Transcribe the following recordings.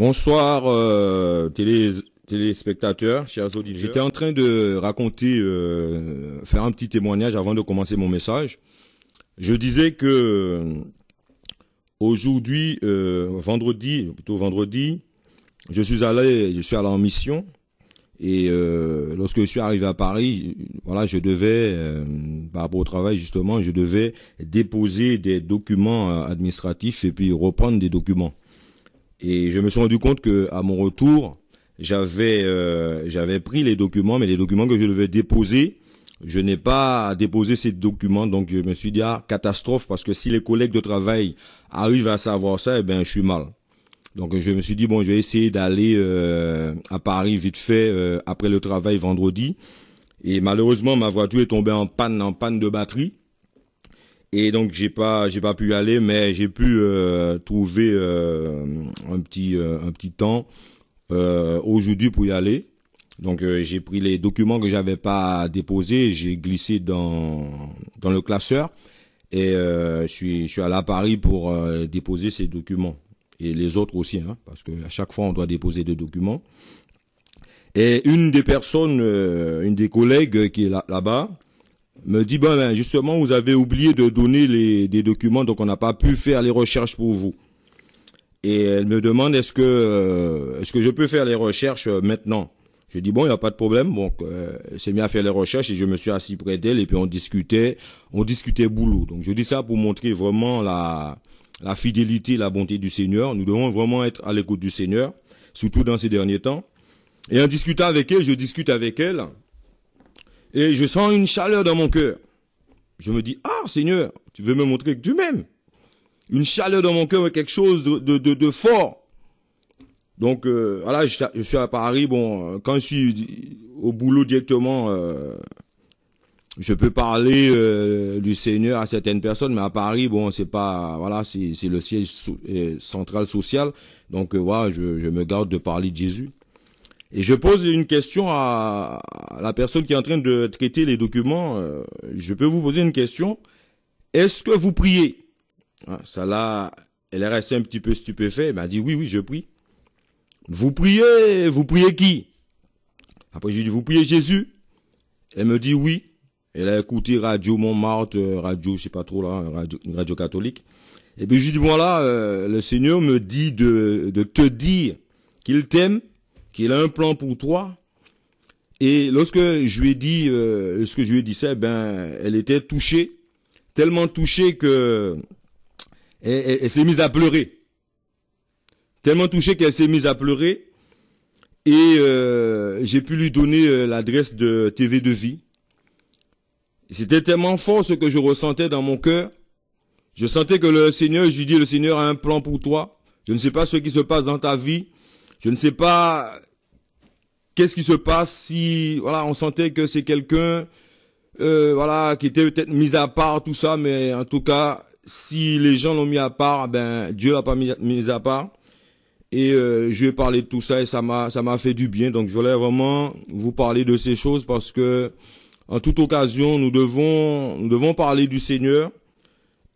Bonsoir euh, téléspectateurs, chers auditeurs. J'étais en train de raconter, euh, faire un petit témoignage avant de commencer mon message. Je disais que euh, aujourd'hui, vendredi, plutôt vendredi, je suis allé, je suis allé en mission. Et lorsque je suis arrivé à Paris, voilà, je devais, par rapport au travail justement, je devais déposer des documents administratifs et puis reprendre des documents. Et je me suis rendu compte que à mon retour, j'avais euh, j'avais pris les documents, mais les documents que je devais déposer, je n'ai pas déposé ces documents. Donc je me suis dit ah catastrophe parce que si les collègues de travail arrivent à savoir ça, eh bien, je suis mal. Donc je me suis dit bon, je vais essayer d'aller euh, à Paris vite fait euh, après le travail vendredi. Et malheureusement, ma voiture est tombée en panne, en panne de batterie. Et donc j'ai pas j'ai pas pu y aller, mais j'ai pu euh, trouver euh, un petit euh, un petit temps aujourd'hui pour y aller. Donc j'ai pris les documents que j'avais pas déposés, j'ai glissé dans dans le classeur et je suis je suis allé à Paris pour déposer ces documents et les autres aussi, hein, parce que à chaque fois on doit déposer des documents. Et une des personnes, une des collègues qui est là-bas. là là bas me dit ben, justement vous avez oublié de donner les des documents donc on n'a pas pu faire les recherches pour vous. Et elle me demande est-ce que euh, est-ce que je peux faire les recherches euh, maintenant. Je dis bon, il n'y a pas de problème. Donc, c'est bien à faire les recherches et je me suis assis près d'elle et puis on discutait, on discutait boulot. Donc, je dis ça pour montrer vraiment la, la fidélité, la bonté du Seigneur. Nous devons vraiment être à l'écoute du Seigneur, surtout dans ces derniers temps. Et en discutant avec elle, je discute avec elle. Et je sens une chaleur dans mon cœur. Je me dis, ah Seigneur, tu veux me montrer que tu m'aimes. Une chaleur dans mon cœur, quelque chose de, de, de, fort. Donc euh, voilà, je, suis à Paris. Bon, euh, quand je suis au boulot directement, euh, je peux parler du Seigneur à certaines personnes, mais à Paris, bon, c'est pas voilà, c'est le siège central social. Donc voilà, je me garde de parler de Jésus. Et je pose une question à la personne qui est en train de traiter les documents. Euh, je peux vous poser une question. Est-ce que vous priez ah, Ça là, elle est restée un petit peu stupéfaite. Elle m'a dit oui, oui, je prie. Vous priez, vous priez qui Après, je lui dis vous priez Jésus Elle me dit oui. Elle a écouté Radio Montmartre, euh, Radio, je sais pas trop là, Radio, catholique. Et puis je lui dis, voilà, euh, le Seigneur me dit de te dire qu'il t'aime qu'il a un plan pour toi. Et lorsque je lui ai dit ce euh, que je lui ai dit, eh ben, elle était touchée, tellement touchée que elle, s'est mise à pleurer, tellement touchée qu'elle s'est mise à pleurer. Et euh, j'ai pu lui donner euh, l'adresse de TV de vie. C'était tellement fort ce que je ressentais dans mon cœur. Je sentais que le Seigneur, je lui dis, le Seigneur a un plan pour toi. Je ne sais pas ce qui se passe dans ta vie. Je ne sais pas qu'est-ce qui se passe si voilà on sentait que c'est quelqu'un euh, voilà qui était peut-être mis à part tout ça, mais en tout cas si les gens l'ont mis à part, ben Dieu l'a pas mis, à part. Et euh, je vais parler de tout ça et ça m'a ça m'a fait du bien. Donc je voulais vraiment vous parler de ces choses parce que en toute occasion, nous devons, nous devons parler du Seigneur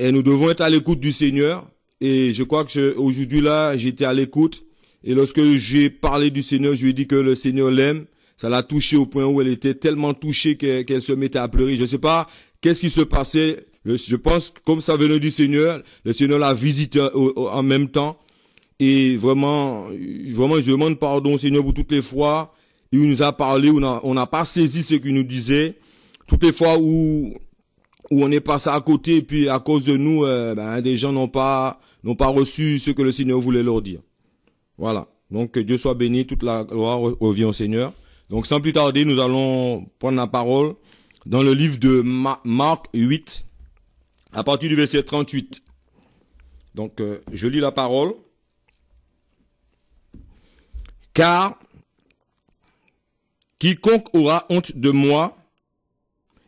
et nous devons être à l'écoute du Seigneur. Et je crois que aujourd'hui là, j'étais à l'écoute et lorsque j'ai parlé du Seigneur, je lui ai dit que le Seigneur l'aime. Ça l'a touché au point où elle était tellement touchée qu'elle se mettait à pleurer. Je ne sais pas qu'est-ce qui se passait. Je pense, que comme ça venait du Seigneur, le Seigneur l'a visité euh, en même temps. Et vraiment, vraiment, je demande pardon au Seigneur pour toutes les fois où il nous a parlé, où on n'a pas saisi ce qu'il nous disait. Toutes les fois où, on est passé à côté, et puis à cause de nous, euh, ben, des gens n'ont pas, n'ont pas reçu ce que le Seigneur voulait leur dire. Voilà. Donc que Dieu soit béni, toute la gloire revient au Seigneur. Donc sans plus tarder, nous allons prendre la parole dans le livre de Marc 8, à partir du verset 38. Donc euh, je lis la parole. Car quiconque aura honte de moi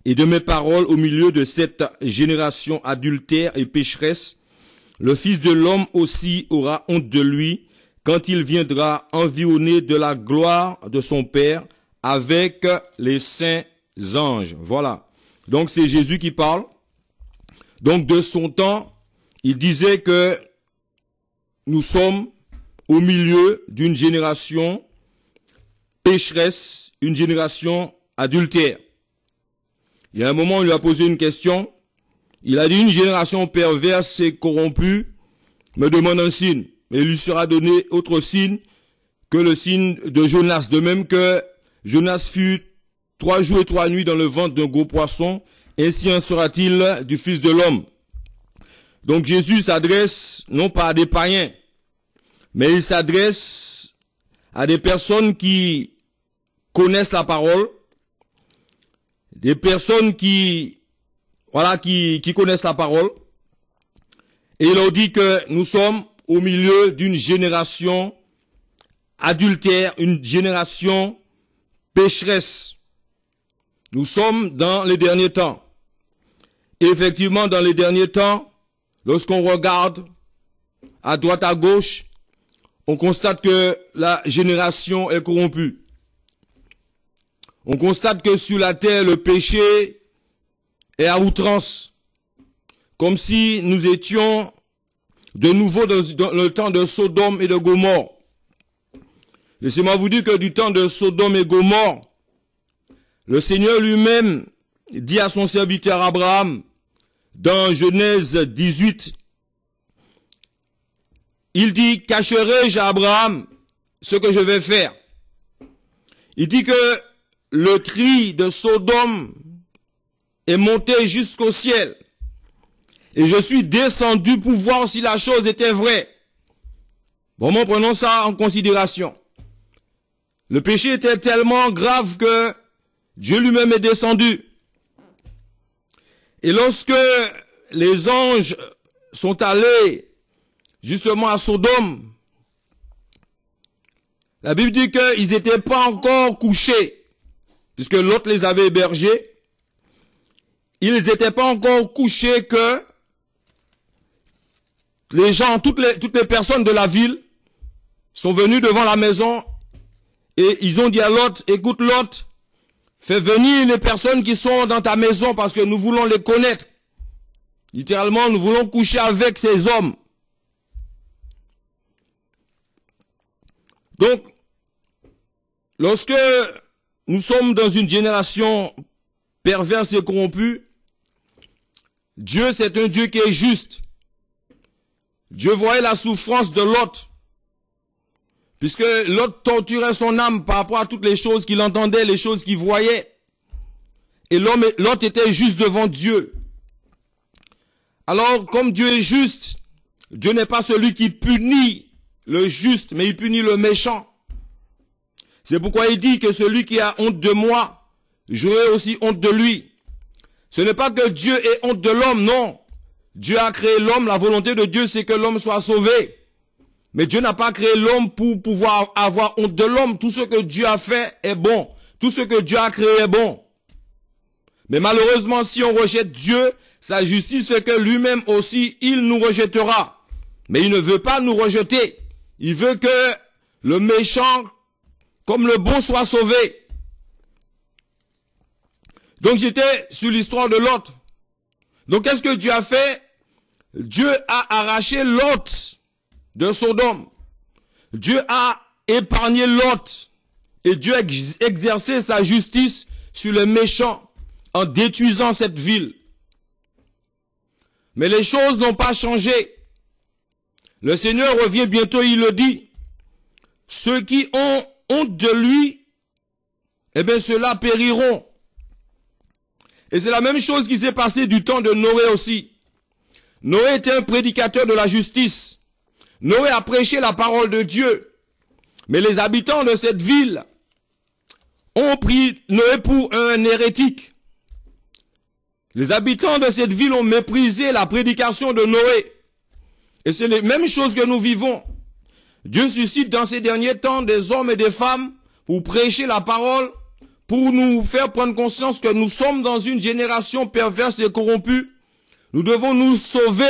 et de mes paroles au milieu de cette génération adultère et pécheresse, le Fils de l'homme aussi aura honte de lui quand il viendra environné de la gloire de son Père avec les saints anges. Voilà. Donc c'est Jésus qui parle. Donc de son temps, il disait que nous sommes au milieu d'une génération pécheresse, une génération adultère. Il y a un moment, il lui a posé une question. Il a dit, une génération perverse et corrompue me demande un signe il lui sera donné autre signe que le signe de Jonas, de même que Jonas fut trois jours et trois nuits dans le ventre d'un gros poisson, ainsi en sera-t-il du Fils de l'homme. Donc Jésus s'adresse non pas à des païens, mais il s'adresse à des personnes qui connaissent la parole, des personnes qui, voilà, qui, qui connaissent la parole, et il leur dit que nous sommes au milieu d'une génération adultère, une génération pécheresse. Nous sommes dans les derniers temps. effectivement, dans les derniers temps, lorsqu'on regarde à droite, à gauche, on constate que la génération est corrompue. On constate que sur la terre, le péché est à outrance. Comme si nous étions de nouveau dans, le temps de Sodome et de Gomorre. Laissez-moi vous dire que du temps de Sodome et Gomorre, le Seigneur lui-même dit à son serviteur Abraham, dans Genèse 18, il dit, cacherai-je à Abraham ce que je vais faire Il dit que le cri de Sodome est monté jusqu'au ciel. Et je suis descendu pour voir si la chose était vraie. Vraiment, prenons ça en considération. Le péché était tellement grave que Dieu lui-même est descendu. Et lorsque les anges sont allés justement à Sodome, la Bible dit qu'ils n'étaient pas encore couchés, puisque l'autre les avait hébergés. Ils n'étaient pas encore couchés que les gens, toutes les, toutes les personnes de la ville sont venues devant la maison et ils ont dit à Lot, écoute Lot, fais venir les personnes qui sont dans ta maison parce que nous voulons les connaître. Littéralement, nous voulons coucher avec ces hommes. Donc, lorsque nous sommes dans une génération perverse et corrompue, Dieu c'est un Dieu qui est juste. Dieu voyait la souffrance de l'autre. Puisque l'autre torturait son âme par rapport à toutes les choses qu'il entendait, les choses qu'il voyait. Et l'autre était juste devant Dieu. Alors, comme Dieu est juste, Dieu n'est pas celui qui punit le juste, mais il punit le méchant. C'est pourquoi il dit que celui qui a honte de moi, j'aurai aussi honte de lui. Ce n'est pas que Dieu ait honte de l'homme, non. Dieu a créé l'homme, la volonté de Dieu, c'est que l'homme soit sauvé. Mais Dieu n'a pas créé l'homme pour pouvoir avoir honte de l'homme. Tout ce que Dieu a fait est bon. Tout ce que Dieu a créé est bon. Mais malheureusement, si on rejette Dieu, sa justice fait que lui-même aussi, il nous rejettera. Mais il ne veut pas nous rejeter. Il veut que le méchant, comme le bon, soit sauvé. Donc j'étais sur l'histoire de l'autre. Donc qu'est-ce que Dieu a fait Dieu a arraché l'hôte de Sodome. Dieu a épargné Lot. Et Dieu a exercé sa justice sur les méchants en détruisant cette ville. Mais les choses n'ont pas changé. Le Seigneur revient bientôt, il le dit. Ceux qui ont honte de lui, eh bien ceux-là périront. Et c'est la même chose qui s'est passée du temps de Noé aussi. Noé était un prédicateur de la justice. Noé a prêché la parole de Dieu. Mais les habitants de cette ville ont pris Noé pour un hérétique. Les habitants de cette ville ont méprisé la prédication de Noé. Et c'est les mêmes choses que nous vivons. Dieu suscite dans ces derniers temps des hommes et des femmes pour prêcher la parole, pour nous faire prendre conscience que nous sommes dans une génération perverse et corrompue nous devons nous sauver.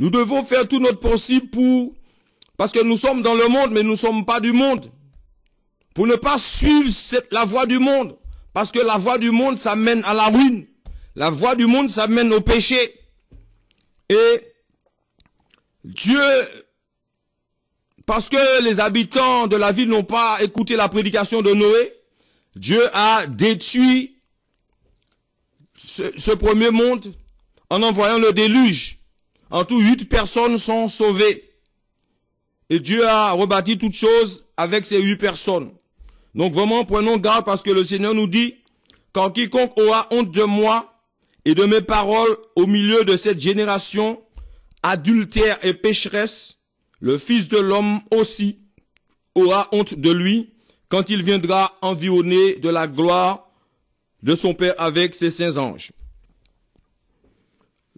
Nous devons faire tout notre possible pour... Parce que nous sommes dans le monde, mais nous ne sommes pas du monde. Pour ne pas suivre la voie du monde. Parce que la voie du monde, ça mène à la ruine. La voie du monde, ça mène au péché. Et Dieu, parce que les habitants de la ville n'ont pas écouté la prédication de Noé, Dieu a détruit ce premier monde en envoyant le déluge. En tout, huit personnes sont sauvées. Et Dieu a rebâti toutes choses avec ces huit personnes. Donc vraiment, prenons garde parce que le Seigneur nous dit, quand quiconque aura honte de moi et de mes paroles au milieu de cette génération adultère et pécheresse, le Fils de l'homme aussi aura honte de lui quand il viendra environner de la gloire de son Père avec ses saints anges.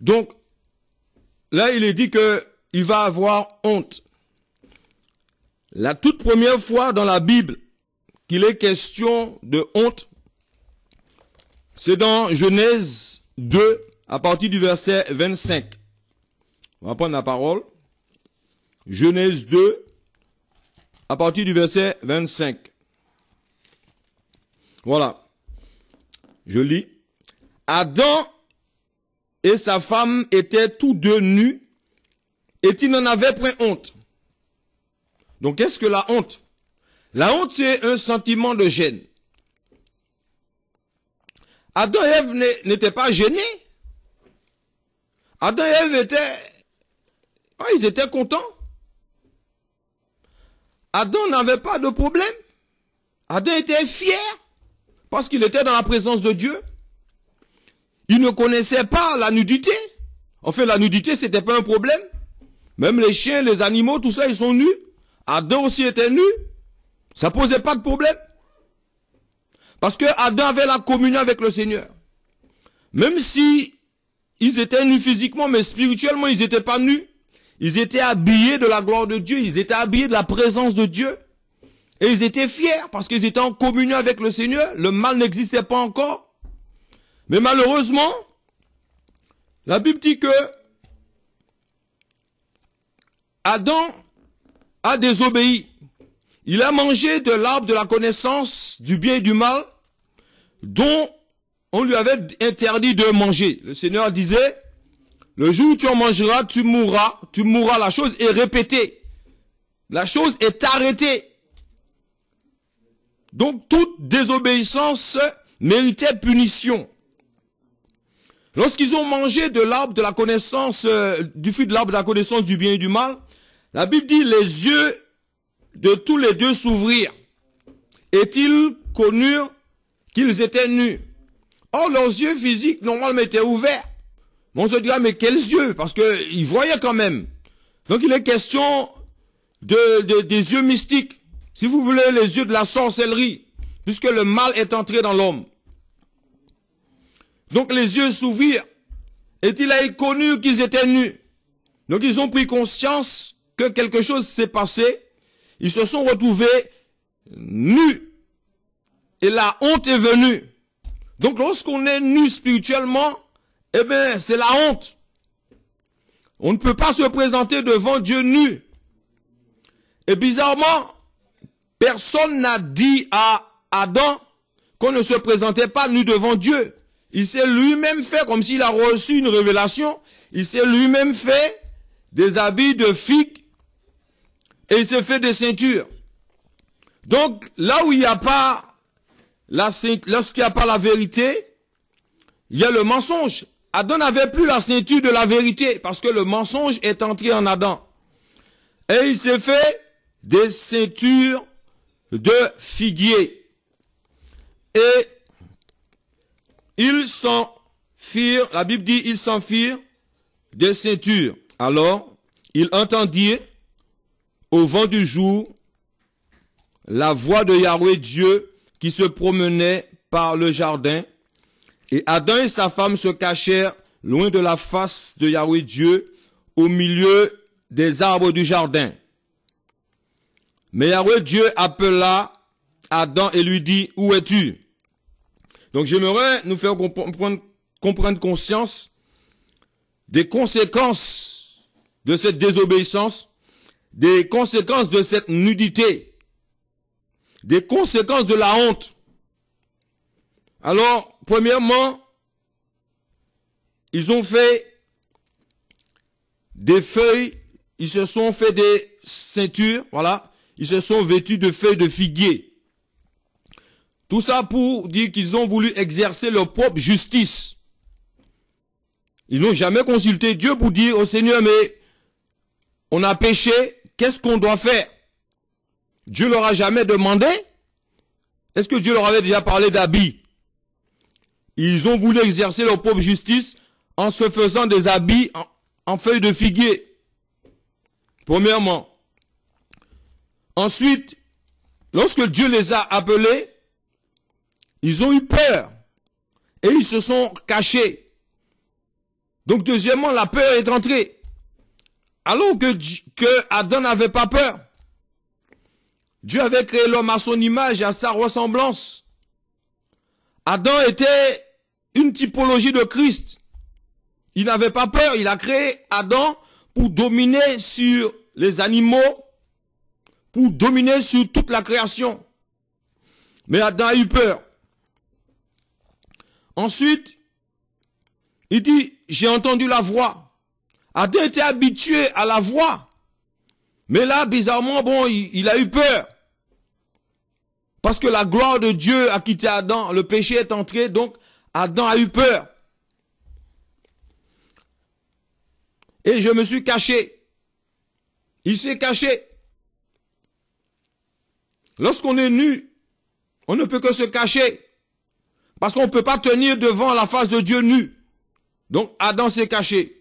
Donc, là, il est dit que il va avoir honte. La toute première fois dans la Bible qu'il est question de honte, c'est dans Genèse 2, à partir du verset 25. On va prendre la parole. Genèse 2, à partir du verset 25. Voilà. Je lis. Adam et sa femme était tous deux nus et il n'en avait point honte. Donc qu'est-ce que la honte La honte, c'est un sentiment de gêne. Adam et Ève n'étaient pas gênés. Adam et Ève étaient... Oh, ils étaient contents. Adam n'avait pas de problème. Adam était fier parce qu'il était dans la présence de Dieu. Ils ne connaissaient pas la nudité. En fait, la nudité, c'était pas un problème. Même les chiens, les animaux, tout ça, ils sont nus. Adam aussi était nu. Ça posait pas de problème. Parce que Adam avait la communion avec le Seigneur. Même si ils étaient nus physiquement, mais spirituellement, ils n'étaient pas nus. Ils étaient habillés de la gloire de Dieu. Ils étaient habillés de la présence de Dieu. Et ils étaient fiers parce qu'ils étaient en communion avec le Seigneur. Le mal n'existait pas encore. Mais malheureusement, la Bible dit que Adam a désobéi. Il a mangé de l'arbre de la connaissance du bien et du mal dont on lui avait interdit de manger. Le Seigneur disait, le jour où tu en mangeras, tu mourras, tu mourras. La chose est répétée. La chose est arrêtée. Donc toute désobéissance méritait punition. Lorsqu'ils ont mangé de l'arbre de la connaissance, euh, du fruit de l'arbre de la connaissance du bien et du mal, la Bible dit les yeux de tous les deux s'ouvrirent. Est-il connu qu'ils étaient nus? Or, leurs yeux physiques, normalement, étaient ouverts. Mais on se dira, mais quels yeux? Parce qu'ils voyaient quand même. Donc, il est question de, des yeux mystiques. Si vous voulez, les yeux de la sorcellerie. Puisque le mal est entré dans l'homme. Donc les yeux s'ouvrirent. Et il a connu qu'ils étaient nus. Donc ils ont pris conscience que quelque chose s'est passé. Ils se sont retrouvés nus. Et la honte est venue. Donc lorsqu'on est nu spirituellement, eh bien, c'est la honte. On ne peut pas se présenter devant Dieu nu. Et bizarrement, personne n'a dit à Adam qu'on ne se présentait pas nu devant Dieu. Il s'est lui-même fait, comme s'il a reçu une révélation, il s'est lui-même fait des habits de figue et il s'est fait des ceintures. Donc là où il n'y a pas la lorsqu'il n'y a pas la vérité, il y a le mensonge. Adam n'avait plus la ceinture de la vérité parce que le mensonge est entré en Adam. Et il s'est fait des ceintures de figuier. Et ils firent. la Bible dit, ils firent des ceintures. Alors, ils entendirent au vent du jour la voix de Yahweh Dieu qui se promenait par le jardin. Et Adam et sa femme se cachèrent loin de la face de Yahweh Dieu au milieu des arbres du jardin. Mais Yahweh Dieu appela Adam et lui dit, où es-tu donc j'aimerais nous faire comprendre, comprendre conscience des conséquences de cette désobéissance, des conséquences de cette nudité, des conséquences de la honte. Alors, premièrement, ils ont fait des feuilles, ils se sont fait des ceintures, voilà, ils se sont vêtus de feuilles de figuier. Tout ça pour dire qu'ils ont voulu exercer leur propre justice. Ils n'ont jamais consulté Dieu pour dire au oh Seigneur, mais on a péché, qu'est-ce qu'on doit faire Dieu leur a jamais demandé. Est-ce que Dieu leur avait déjà parlé d'habits Ils ont voulu exercer leur propre justice en se faisant des habits en, en feuilles de figuier. Premièrement. Ensuite, lorsque Dieu les a appelés, ils ont eu peur. Et ils se sont cachés. Donc deuxièmement, la peur est entrée. Alors que, que Adam n'avait pas peur. Dieu avait créé l'homme à son image et à sa ressemblance. Adam était une typologie de Christ. Il n'avait pas peur. Il a créé Adam pour dominer sur les animaux, pour dominer sur toute la création. Mais Adam a eu peur. Ensuite, il dit, j'ai entendu la voix. Adam était habitué à la voix. Mais là, bizarrement, bon, il, il, a eu peur. Parce que la gloire de Dieu a quitté Adam. Le péché est entré, donc Adam a eu peur. Et je me suis caché. Il s'est caché. Lorsqu'on est nu, on ne peut que se cacher. Parce qu'on ne peut pas tenir devant la face de Dieu nu. Donc Adam s'est caché.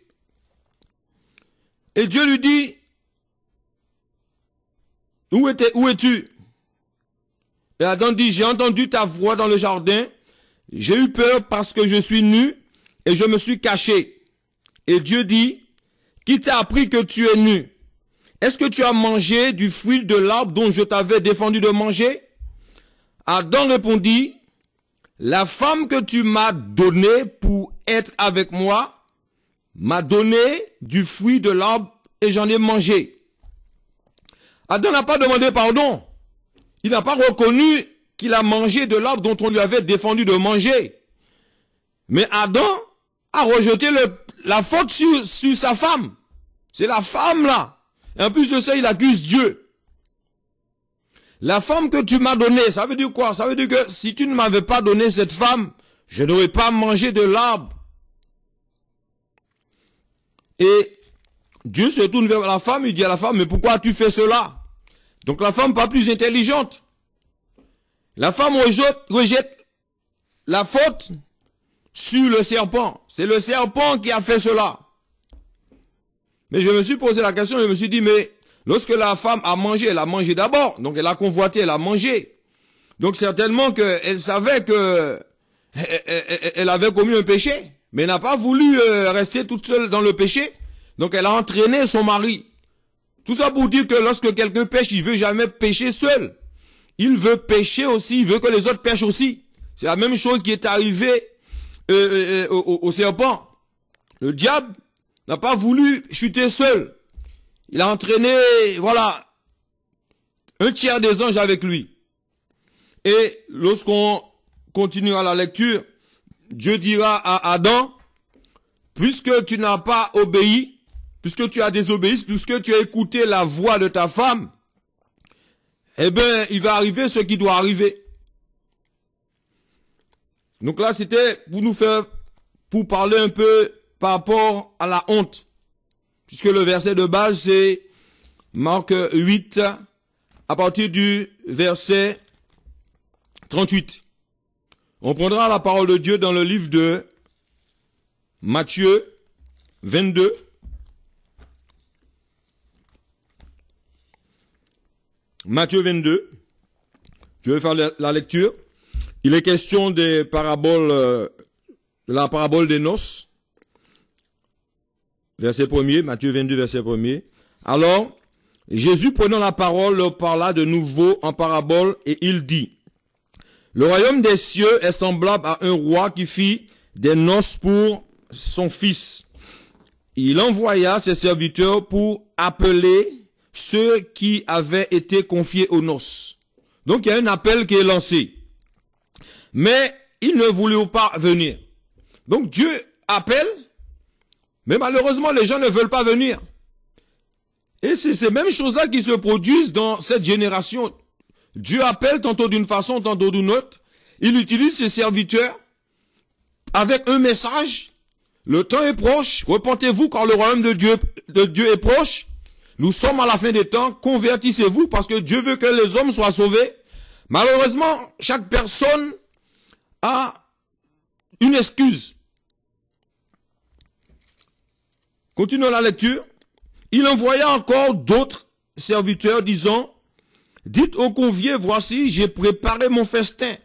Et Dieu lui dit, où, es-tu Et Adam dit, j'ai entendu ta voix dans le jardin, j'ai eu peur parce que je suis nu et je me suis caché. Et Dieu dit, qui t'a appris que tu es nu Est-ce que tu as mangé du fruit de l'arbre dont je t'avais défendu de manger Adam répondit, la femme que tu m'as donnée pour être avec moi m'a donné du fruit de l'arbre et j'en ai mangé. Adam n'a pas demandé pardon. Il n'a pas reconnu qu'il a mangé de l'arbre dont on lui avait défendu de manger. Mais Adam a rejeté la faute sur, sa femme. C'est la femme là. Et en plus de ça, il accuse Dieu. La femme que tu m'as donnée, ça veut dire quoi Ça veut dire que si tu ne m'avais pas donné cette femme, je n'aurais pas mangé de l'arbre. Et Dieu se tourne vers la femme, il dit à la femme, mais pourquoi tu fais cela Donc la femme pas plus intelligente. La femme rejette, rejette la faute sur le serpent. C'est le serpent qui a fait cela. Mais je me suis posé la question, je me suis dit, mais Lorsque la femme a mangé, elle a mangé d'abord. Donc elle a convoité, elle a mangé. Donc certainement qu'elle savait que eh, eh, eh, elle avait commis un péché, mais n'a pas voulu euh, rester toute seule dans le péché. Donc elle a entraîné son mari. Tout ça pour dire que lorsque quelqu'un pêche, il veut jamais pêcher seul. Il veut pêcher aussi, il veut que les autres pêchent aussi. C'est la même chose qui est arrivée euh, euh, au, serpent. Le diable n'a pas voulu chuter seul. Il a entraîné, voilà, un tiers des anges avec lui. Et lorsqu'on continuera la lecture, Dieu dira à Adam, puisque tu n'as pas obéi, puisque tu as désobéi, puisque tu as écouté la voix de ta femme, eh bien, il va arriver ce qui doit arriver. Donc là, c'était pour nous faire, pour parler un peu par rapport à la honte puisque le verset de base, c'est Marc 8, à partir du verset 38. On prendra la parole de Dieu dans le livre de Matthieu 22. Matthieu 22. Je vais faire la lecture. Il est question des paraboles, euh, de la parabole des noces verset 1 Matthieu 22, verset 1 Alors, Jésus prenant la parole leur parla de nouveau en parabole et il dit, le royaume des cieux est semblable à un roi qui fit des noces pour son fils. Il envoya ses serviteurs pour appeler ceux qui avaient été confiés aux noces. Donc il y a un appel qui est lancé. Mais ils ne voulaient pas venir. Donc Dieu appelle mais malheureusement, les gens ne veulent pas venir. Et c'est ces mêmes choses-là qui se produisent dans cette génération. Dieu appelle tantôt d'une façon, tantôt d'une autre. Il utilise ses serviteurs avec un message. Le temps est proche. Repentez-vous car le royaume de Dieu, de Dieu est proche. Nous sommes à la fin des temps. Convertissez-vous parce que Dieu veut que les hommes soient sauvés. Malheureusement, chaque personne a une excuse. Continuons la lecture. Il envoya encore d'autres serviteurs disant, dites aux conviés, voici, j'ai préparé mon festin.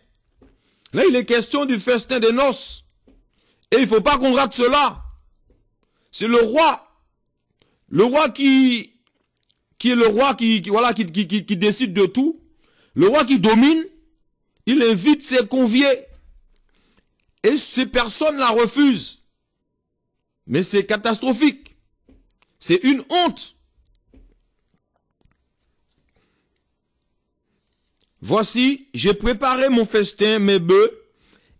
Là, il est question du festin des noces. Et il ne faut pas qu'on rate cela. C'est le roi. Le roi qui, qui est le roi qui, voilà, qui, qui, qui décide de tout. Le roi qui domine, il invite ses conviés. Et ces personnes la refusent. Mais c'est catastrophique. C'est une honte. Voici, j'ai préparé mon festin, mes bœufs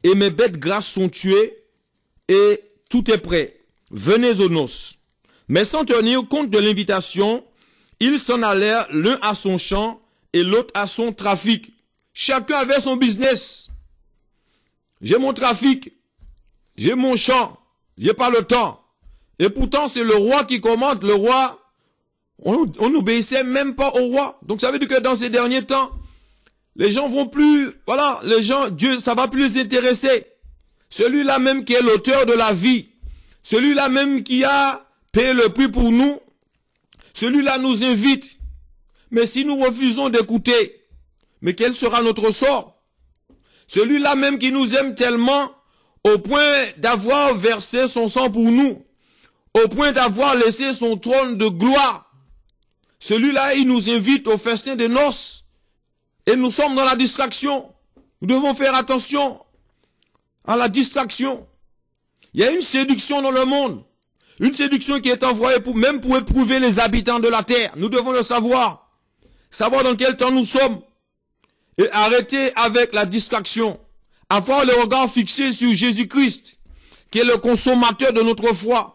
et mes bêtes grasses sont tuées et tout est prêt. Venez aux noces. Mais sans tenir compte de l'invitation, ils s'en allèrent l'un à son champ et l'autre à son trafic. Chacun avait son business. J'ai mon trafic, j'ai mon champ, j'ai pas le temps. Et pourtant, c'est le roi qui commande. Le roi, on n'obéissait même pas au roi. Donc ça veut dire que dans ces derniers temps, les gens vont plus, voilà, les gens, Dieu, ça va plus les intéresser. Celui-là même qui est l'auteur de la vie, celui-là même qui a payé le prix pour nous, celui-là nous invite. Mais si nous refusons d'écouter, mais quel sera notre sort Celui-là même qui nous aime tellement au point d'avoir versé son sang pour nous, au point d'avoir laissé son trône de gloire. Celui-là, il nous invite au festin des noces. Et nous sommes dans la distraction. Nous devons faire attention à la distraction. Il y a une séduction dans le monde. Une séduction qui est envoyée pour, même pour éprouver les habitants de la terre. Nous devons le savoir. Savoir dans quel temps nous sommes. Et arrêter avec la distraction. Avoir le regard fixé sur Jésus-Christ, qui est le consommateur de notre foi.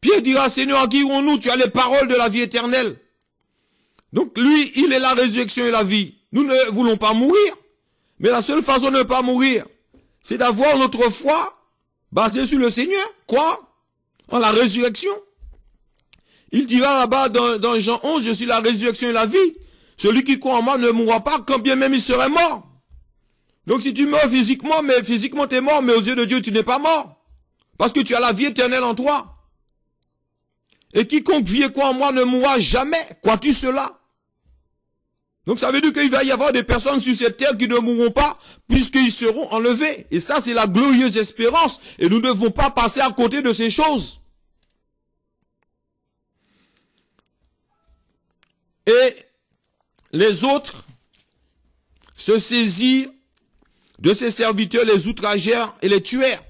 Pierre dira, Seigneur, à qui nous Tu as les paroles de la vie éternelle. Donc lui, il est la résurrection et la vie. Nous ne voulons pas mourir. Mais la seule façon de ne pas mourir, c'est d'avoir notre foi basée sur le Seigneur. Quoi En la résurrection. Il dira là-bas dans, dans, Jean 11, je suis la résurrection et la vie. Celui qui croit en moi ne mourra pas, quand bien même il serait mort. Donc si tu meurs physiquement, mais physiquement tu es mort, mais aux yeux de Dieu tu n'es pas mort. Parce que tu as la vie éternelle en toi. Et quiconque vit quoi en moi ne mourra jamais. Crois-tu cela Donc ça veut dire qu'il va y avoir des personnes sur cette terre qui ne mourront pas puisqu'ils seront enlevés. Et ça, c'est la glorieuse espérance. Et nous ne devons pas passer à côté de ces choses. Et les autres se saisirent de ses serviteurs, les outragèrent et les tuèrent.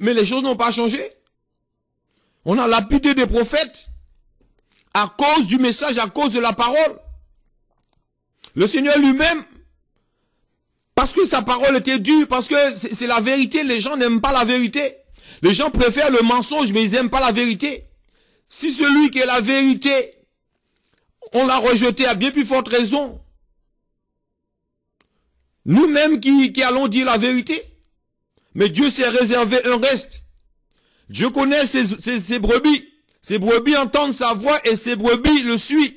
Mais les choses n'ont pas changé. On a lapidé des prophètes à cause du message, à cause de la parole. Le Seigneur lui-même, parce que sa parole était dure, parce que c'est la vérité, les gens n'aiment pas la vérité. Les gens préfèrent le mensonge, mais ils n'aiment pas la vérité. Si celui qui est la vérité, on l'a rejeté à bien plus forte raison. Nous-mêmes qui, qui allons dire la vérité, mais Dieu s'est réservé un reste. Dieu connaît ses, brebis. Ses brebis entendent sa voix et ses brebis le suivent.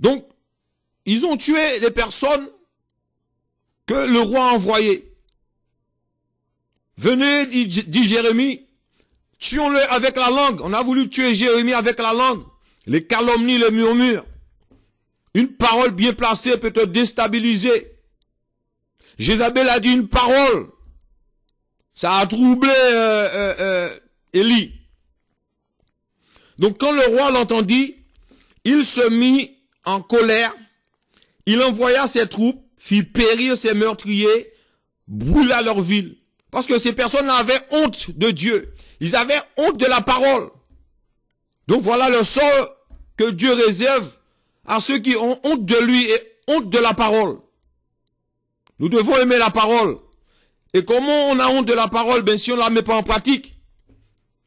Donc, ils ont tué les personnes que le roi a envoyées. Venez, dit, dit Jérémie, tuons-le avec la langue. On a voulu tuer Jérémie avec la langue. Les calomnies, les murmures. Une parole bien placée peut te déstabiliser. Jézabel a dit une parole. Ça a troublé euh, euh, euh, Élie. Donc quand le roi l'entendit, il se mit en colère. Il envoya ses troupes, fit périr ses meurtriers, brûla leur ville. Parce que ces personnes avaient honte de Dieu. Ils avaient honte de la parole. Donc voilà le sort que Dieu réserve à ceux qui ont honte de lui et honte de la parole. Nous devons aimer la parole. Et comment on a honte de la parole Ben si on ne la met pas en pratique.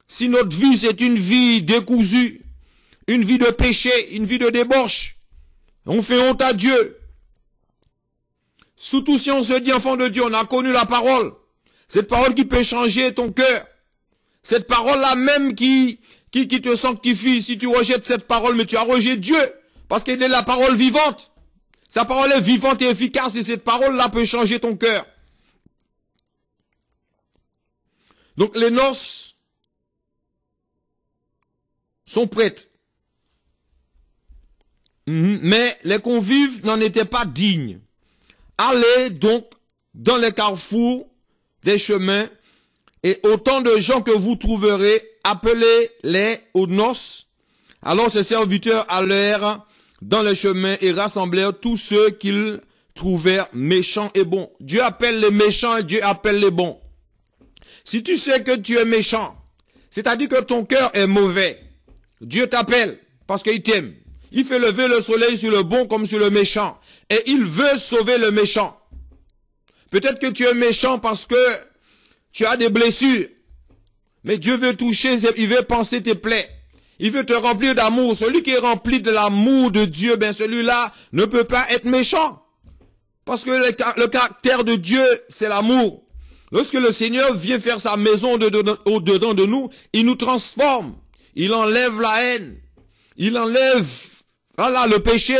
Si notre vie c'est une vie décousue, une vie de péché, une vie de débauche, on fait honte à Dieu. Surtout si on se dit enfant de Dieu, on a connu la parole. Cette parole qui peut changer ton cœur. Cette parole-là même qui, qui, qui te sanctifie. Si tu rejettes cette parole, mais tu as rejeté Dieu. Parce qu'il est la parole vivante. Sa parole est vivante et efficace et cette parole-là peut changer ton cœur. Donc les noces sont prêtes. Mhm. Mais les convives n'en étaient pas dignes. Allez donc dans les carrefours des chemins et autant de gens que vous trouverez, appelez-les aux noces. Alors ces serviteurs à l'heure dans le chemin et rassemblèrent tous ceux qu'ils trouvèrent méchants et bons. Dieu appelle les méchants et Dieu appelle les bons. Si tu sais que tu es méchant, c'est-à-dire que ton cœur est mauvais, Dieu t'appelle parce qu'il t'aime. Il fait lever le soleil sur le bon comme sur le méchant. Et il veut sauver le méchant. Peut-être que tu es méchant parce que tu as des blessures. Mais Dieu veut toucher, il veut penser tes plaies. Il veut te remplir d'amour. Celui qui est rempli de l'amour de Dieu, ben celui-là ne peut pas être méchant. Parce que le, caractère de Dieu, c'est l'amour. Lorsque le Seigneur vient faire sa maison au-dedans de nous, il nous transforme. Il enlève la haine. Il enlève voilà, le péché.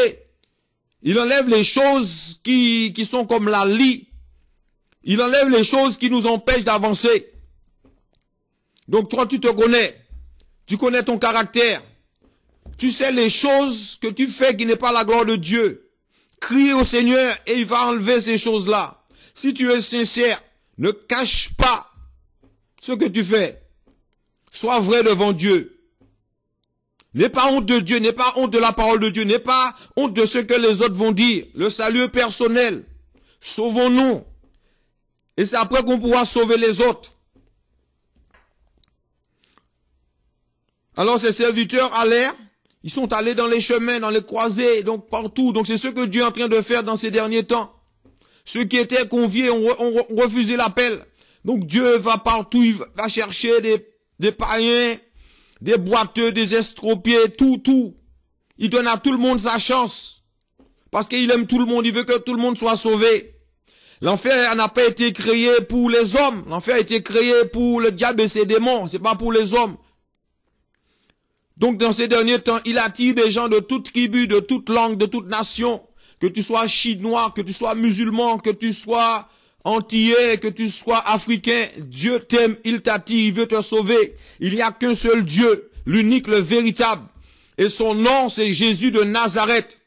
Il enlève les choses qui, qui sont comme la lie. Il enlève les choses qui nous empêchent d'avancer. Donc toi, tu te connais. Tu connais ton caractère. Tu sais les choses que tu fais qui n'est pas la gloire de Dieu. Crie au Seigneur et il va enlever ces choses-là. Si tu es sincère, ne cache pas ce que tu fais. Sois vrai devant Dieu. N'aie pas honte de Dieu, n'aie pas honte de la parole de Dieu, n'aie pas honte de ce que les autres vont dire. Le salut personnel. Sauvons-nous. Et c'est après qu'on pourra sauver les autres. Alors ses serviteurs l'air, ils sont allés dans les chemins, dans les croisées, donc partout. Donc c'est ce que Dieu est en train de faire dans ces derniers temps. Ceux qui étaient conviés ont, refusé l'appel. Donc Dieu va partout, il va chercher des, des païens, des boiteux, des estropiés, tout, tout. Il donne à tout le monde sa chance. Parce qu'il aime tout le monde, il veut que tout le monde soit sauvé. L'enfer n'a pas été créé pour les hommes. L'enfer a été créé pour le diable et ses démons. C'est pas pour les hommes. Donc dans ces derniers temps, il attire des gens de toute tribu, de toute langue, de toute nation. Que tu sois chinois, que tu sois musulman, que tu sois antillais, que tu sois africain, Dieu t'aime, il t'attire, il veut te sauver. Il n'y a qu'un seul Dieu, l'unique, le véritable. Et son nom, c'est Jésus de Nazareth.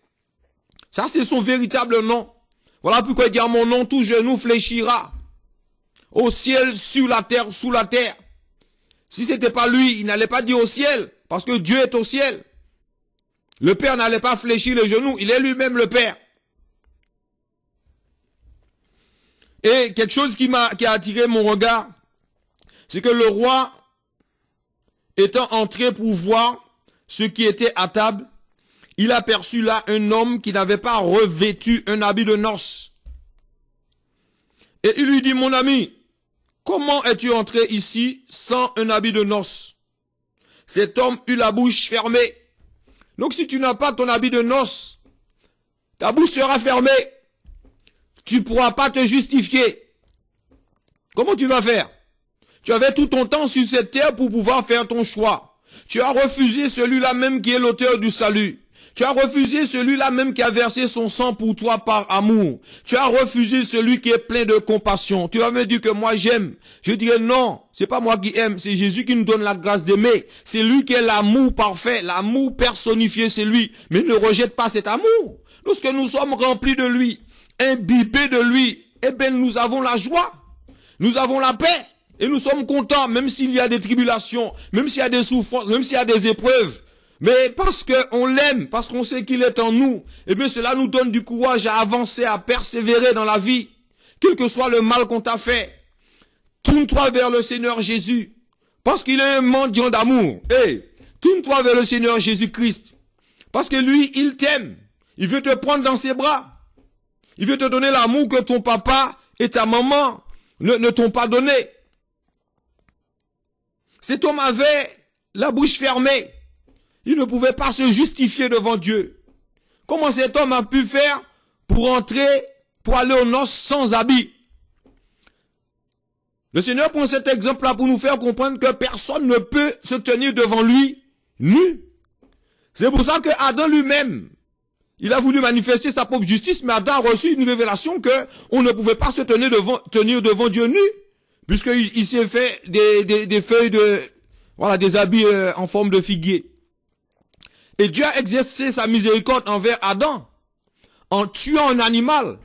Ça, c'est son véritable nom. Voilà pourquoi il dit à mon nom, tout genou fléchira. Au ciel, sur la terre, sous la terre. Si c'était pas lui, il n'allait pas dire au ciel. Parce que Dieu est au ciel. Le Père n'allait pas fléchir le genou, il est lui-même le Père. Et quelque chose qui m'a qui a attiré mon regard, c'est que le roi étant entré pour voir ce qui était à table, il aperçut là un homme qui n'avait pas revêtu un habit de noces. Et il lui dit, mon ami, comment es-tu entré ici sans un habit de noces cet homme eut la bouche fermée. Donc si tu n'as pas ton habit de noces, ta bouche sera fermée. Tu ne pourras pas te justifier. Comment tu vas faire Tu avais tout ton temps sur cette terre pour pouvoir faire ton choix. Tu as refusé celui-là même qui est l'auteur du salut. Tu as refusé celui-là même qui a versé son sang pour toi par amour. Tu as refusé celui qui est plein de compassion. Tu avais dit que moi j'aime. Je dirais non, c'est pas moi qui aime, c'est Jésus qui nous donne la grâce d'aimer. C'est lui qui est l'amour parfait, l'amour personnifié, c'est lui. Mais ne rejette pas cet amour. Lorsque nous sommes remplis de lui, imbibés de lui, eh bien nous avons la joie. Nous avons la paix. Et nous sommes contents, même s'il y a des tribulations, même s'il y a des souffrances, même s'il y a des épreuves. Mais parce qu'on l'aime, parce qu'on sait qu'il est en nous, Et eh bien cela nous donne du courage à avancer, à persévérer dans la vie, quel que soit le mal qu'on t'a fait. Tourne-toi vers le Seigneur Jésus, parce qu'il est un mendiant d'amour. Et eh, tourne-toi vers le Seigneur Jésus-Christ, parce que lui, il t'aime. Il veut te prendre dans ses bras. Il veut te donner l'amour que ton papa et ta maman ne, ne t'ont pas donné. Cet homme avait la bouche fermée. Il ne pouvait pas se justifier devant Dieu. Comment cet homme a pu faire pour entrer, pour aller au noces sans habit Le Seigneur prend cet exemple-là pour nous faire comprendre que personne ne peut se tenir devant lui nu. C'est pour ça que Adam lui-même, il a voulu manifester sa propre justice, mais Adam a reçu une révélation que on ne pouvait pas se tenir devant, tenir devant Dieu nu, puisqu'il il, s'est fait des, feuilles de, voilà, des habits euh, en forme de figuier. Et Dieu a exercé sa miséricorde envers Adam en tuant un animal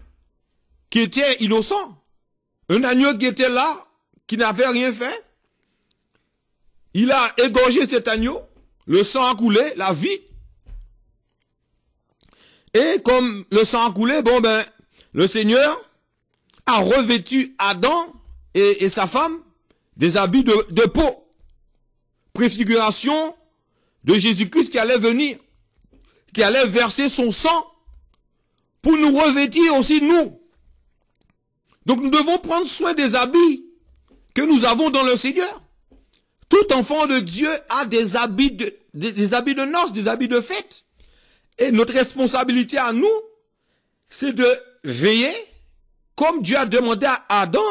qui était innocent. Un agneau qui était là, qui n'avait rien fait. Il a égorgé cet agneau. Le sang a coulé, la vie. Et comme le sang a coulé, bon ben, le Seigneur a revêtu Adam et, sa femme des habits de peau. Préfiguration de Jésus-Christ qui allait venir, qui allait verser son sang pour nous revêtir aussi nous. Donc nous devons prendre soin des habits que nous avons dans le Seigneur. Tout enfant de Dieu a des habits de, des, habits de noces, des habits de fête. Et notre responsabilité à nous, c'est de veiller, comme Dieu a demandé à Adam,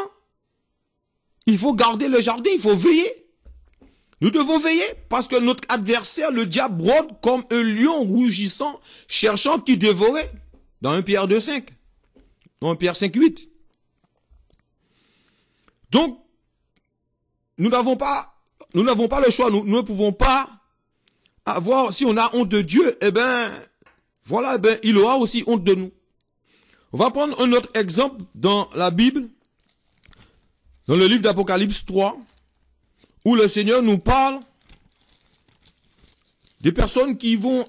il faut garder le jardin, il faut veiller. Nous devons veiller parce que notre adversaire, le diable, brode comme un lion rougissant, cherchant qui dévorait Dans un Pierre de 5. Dans un Pierre 5, 8. Donc, nous n'avons pas, nous n'avons pas le choix. Nous, ne pouvons pas avoir, si on a honte de Dieu, eh ben, voilà, eh ben, il aura aussi honte de nous. On va prendre un autre exemple dans la Bible, dans le livre d'Apocalypse 3 où le Seigneur nous parle des personnes qui vont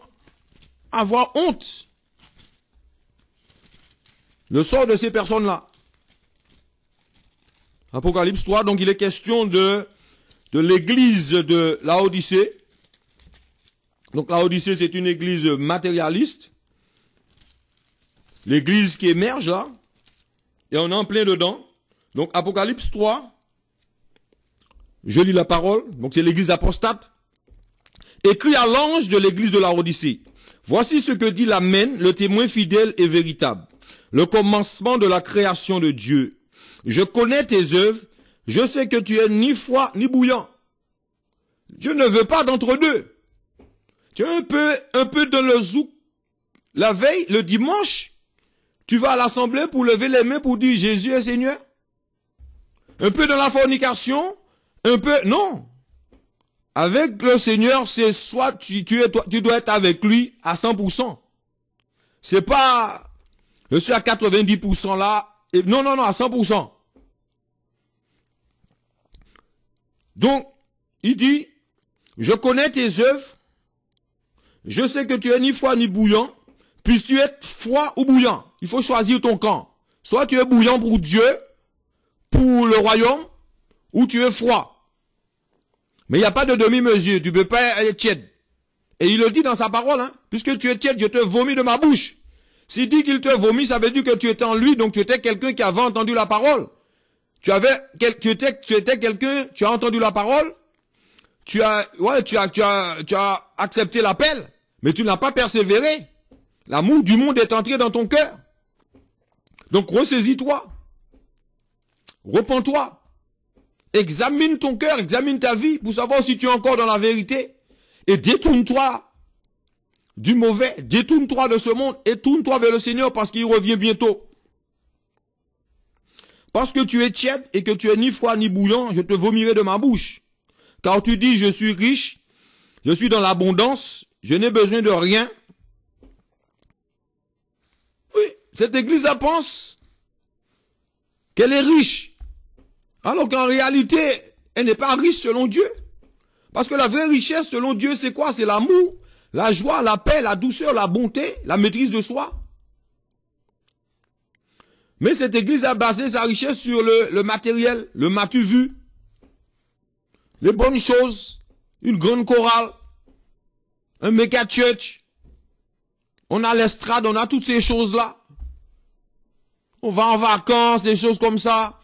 avoir honte. Le sort de ces personnes-là. Apocalypse 3, donc il est question de, de l'église de Odyssée. Donc Odyssée, c'est une église matérialiste. L'église qui émerge là. Et on est en plein dedans. Donc Apocalypse 3, je lis la parole, donc c'est l'église apostate, écrit à l'ange de l'église de la Odyssée. Voici ce que dit l'Amen, le témoin fidèle et véritable, le commencement de la création de Dieu. Je connais tes œuvres, je sais que tu es ni froid ni bouillant. Dieu ne veut pas d'entre deux. Tu es un peu, un peu dans le zouk. La veille, le dimanche, tu vas à l'assemblée pour lever les mains pour dire Jésus est Seigneur. Un peu dans la fornication, un peu, non. Avec le Seigneur, c'est soit tu, tu, es, tu dois être avec lui à 100%. C'est pas, je suis à 90% là. non, non, non, à 100%. Donc, il dit, je connais tes œuvres. Je sais que tu es ni froid ni bouillant. puis tu es froid ou bouillant Il faut choisir ton camp. Soit tu es bouillant pour Dieu, pour le royaume, ou tu es froid. Mais il n'y a pas de demi-mesure. Tu ne peux pas être tiède. Et il le dit dans sa parole. Hein. Puisque tu es tiède, je te vomis de ma bouche. S'il dit qu'il te vomi, ça veut dire que tu étais en lui. Donc tu étais quelqu'un qui avait entendu la parole. Tu avais, tu étais, tu étais quelqu'un, tu as entendu la parole. Tu as, ouais, tu as, tu as, tu as accepté l'appel. Mais tu n'as pas persévéré. L'amour du monde est entré dans ton cœur. Donc ressaisis-toi. Repends-toi. Examine ton cœur, examine ta vie pour savoir si tu es encore dans la vérité. Et détourne-toi du mauvais, détourne-toi de ce monde et tourne-toi vers le Seigneur parce qu'il revient bientôt. Parce que tu es tiède et que tu es ni froid ni bouillant, je te vomirai de ma bouche. Car tu dis, je suis riche, je suis dans l'abondance, je n'ai besoin de rien. Oui, cette église, elle pense qu'elle est riche. Alors qu'en réalité, elle n'est pas riche selon Dieu. Parce que la vraie richesse selon Dieu, c'est quoi C'est l'amour, la joie, la paix, la douceur, la bonté, la maîtrise de soi. Mais cette église a basé sa richesse sur le, le matériel, le matu vu, les bonnes choses, une grande chorale, un méga church. On a l'estrade, on a toutes ces choses-là. On va en vacances, des choses comme ça.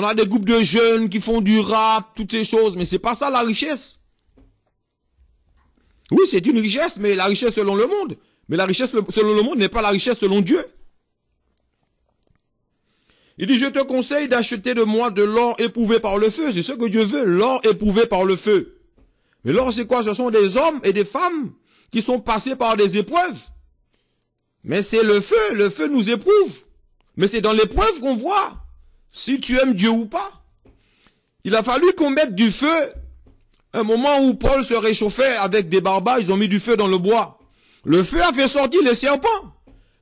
On a des groupes de jeunes qui font du rap, toutes ces choses, mais c'est pas ça la richesse. Oui, c'est une richesse, mais la richesse selon le monde. Mais la richesse selon le monde n'est pas la richesse selon Dieu. Il dit, je te conseille d'acheter de moi de l'or éprouvé par le feu. C'est ce que Dieu veut, l'or éprouvé par le feu. Mais l'or, c'est quoi Ce sont des hommes et des femmes qui sont passés par des épreuves. Mais c'est le feu, le feu nous éprouve. Mais c'est dans l'épreuve qu'on voit si tu aimes Dieu ou pas. Il a fallu qu'on mette du feu. Un moment où Paul se réchauffait avec des barbares, ils ont mis du feu dans le bois. Le feu a fait sortir les serpents.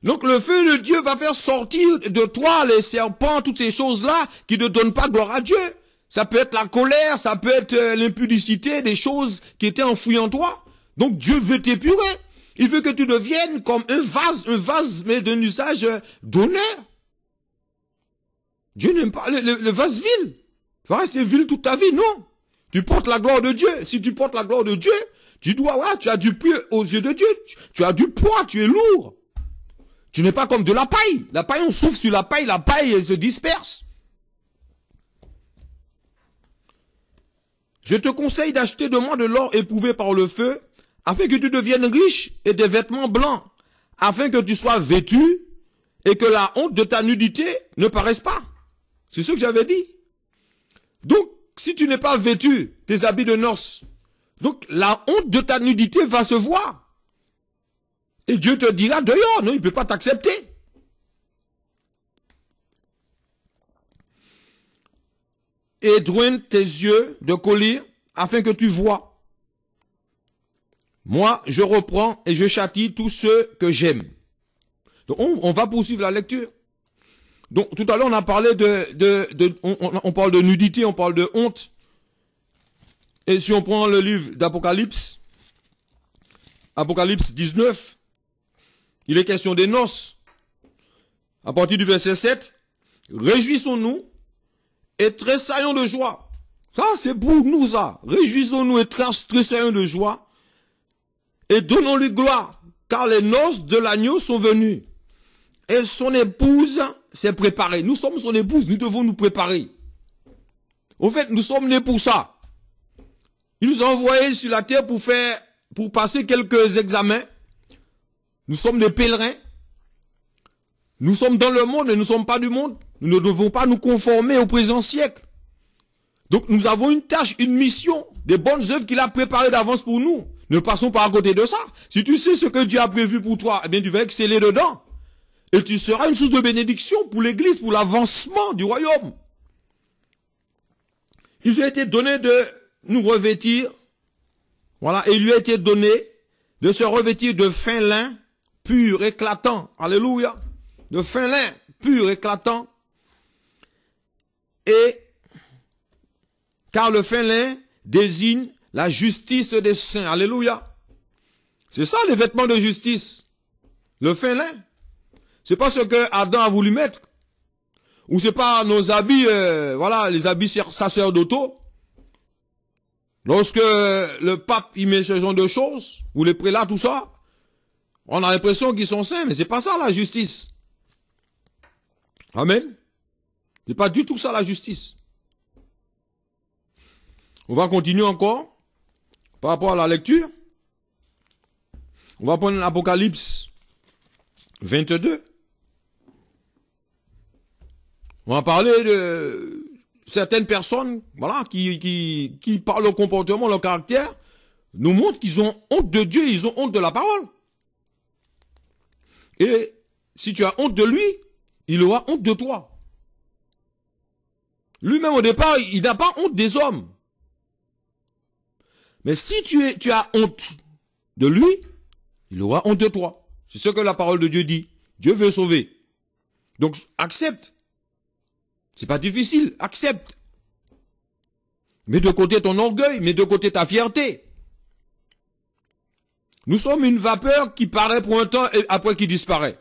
Donc le feu de Dieu va faire sortir de toi les serpents, toutes ces choses-là qui ne donnent pas gloire à Dieu. Ça peut être la colère, ça peut être euh, l'impudicité, des choses qui étaient enfouies en toi. Donc Dieu veut t'épurer. Il veut que tu deviennes comme un vase, un vase, mais d'un usage euh, d'honneur. Dieu n'aime pas les, vases villes. Tu vas rester ville toute ta vie, non. Tu portes la gloire de Dieu. Si tu portes la gloire de Dieu, tu dois, ouais, tu as du pied aux yeux de Dieu. Tu, tu, as du poids, tu es lourd. Tu n'es pas comme de la paille. La paille, on souffle sur la paille, la paille elle se disperse. Je te conseille d'acheter de moi de l'or éprouvé par le feu, afin que tu deviennes riche et des vêtements blancs, afin que tu sois vêtu et que la honte de ta nudité ne paraisse pas. C'est ce que j'avais dit. Donc, si tu n'es pas vêtu des habits de noces, donc la honte de ta nudité va se voir. Et Dieu te dira d'ailleurs, non, il ne peut pas t'accepter. Édouine tes yeux de collier afin que tu vois. Moi, je reprends et je châtie tous ceux que j'aime. Donc, on va poursuivre la lecture. Donc tout à l'heure on a parlé de, de, on, on, parle de nudité, on parle de honte. Et si on prend le livre d'Apocalypse, Apocalypse 19, il est question des noces. À partir du verset 7, réjouissons-nous et tressaillons de joie. Ça, c'est pour nous, ça. Réjouissons-nous et tressaillons de joie et donnons-lui gloire, car les noces de l'agneau sont venues et son épouse c'est préparer. Nous sommes son épouse, nous devons nous préparer. Au fait, nous sommes nés pour ça. Il nous a envoyés sur la terre pour faire, pour passer quelques examens. Nous sommes des pèlerins. Nous sommes dans le monde et nous ne sommes pas du monde. Nous ne devons pas nous conformer au présent siècle. Donc nous avons une tâche, une mission, des bonnes œuvres qu'il a préparées d'avance pour nous. Ne passons pas à côté de ça. Si tu sais ce que Dieu a prévu pour toi, eh bien tu vas exceller dedans. Et tu seras une source de bénédiction pour l'Église, pour l'avancement du royaume. Il lui a été donné de nous revêtir. Voilà, il lui a été donné de se revêtir de fin lin pur, éclatant. Alléluia. De fin lin pur, éclatant. Et car le fin lin désigne la justice des saints. Alléluia. C'est ça les vêtements de justice. Le fin lin. C'est pas ce que Adam a voulu mettre. Ou c'est pas nos habits, euh, voilà, les habits sacerdotaux. d'auto. Lorsque le pape il met ce genre de choses, ou les prélats, tout ça, on a l'impression qu'ils sont saints, mais c'est pas ça la justice. Amen. C'est pas du tout ça la justice. On va continuer encore par rapport à la lecture. On va prendre l'Apocalypse 22. On va parler de certaines personnes, voilà, qui, qui, qui par leur comportement, leur caractère, nous montrent qu'ils ont honte de Dieu, ils ont honte de la parole. Et si tu as honte de lui, il aura honte de toi. Lui-même au départ, il n'a pas honte des hommes. Mais si tu, es, tu as honte de lui, il aura honte de toi. C'est ce que la parole de Dieu dit. Dieu veut sauver. Donc accepte c'est pas difficile, accepte. Mets de côté ton orgueil, mets de côté ta fierté. Nous sommes une vapeur qui paraît pour un temps et après qui disparaît.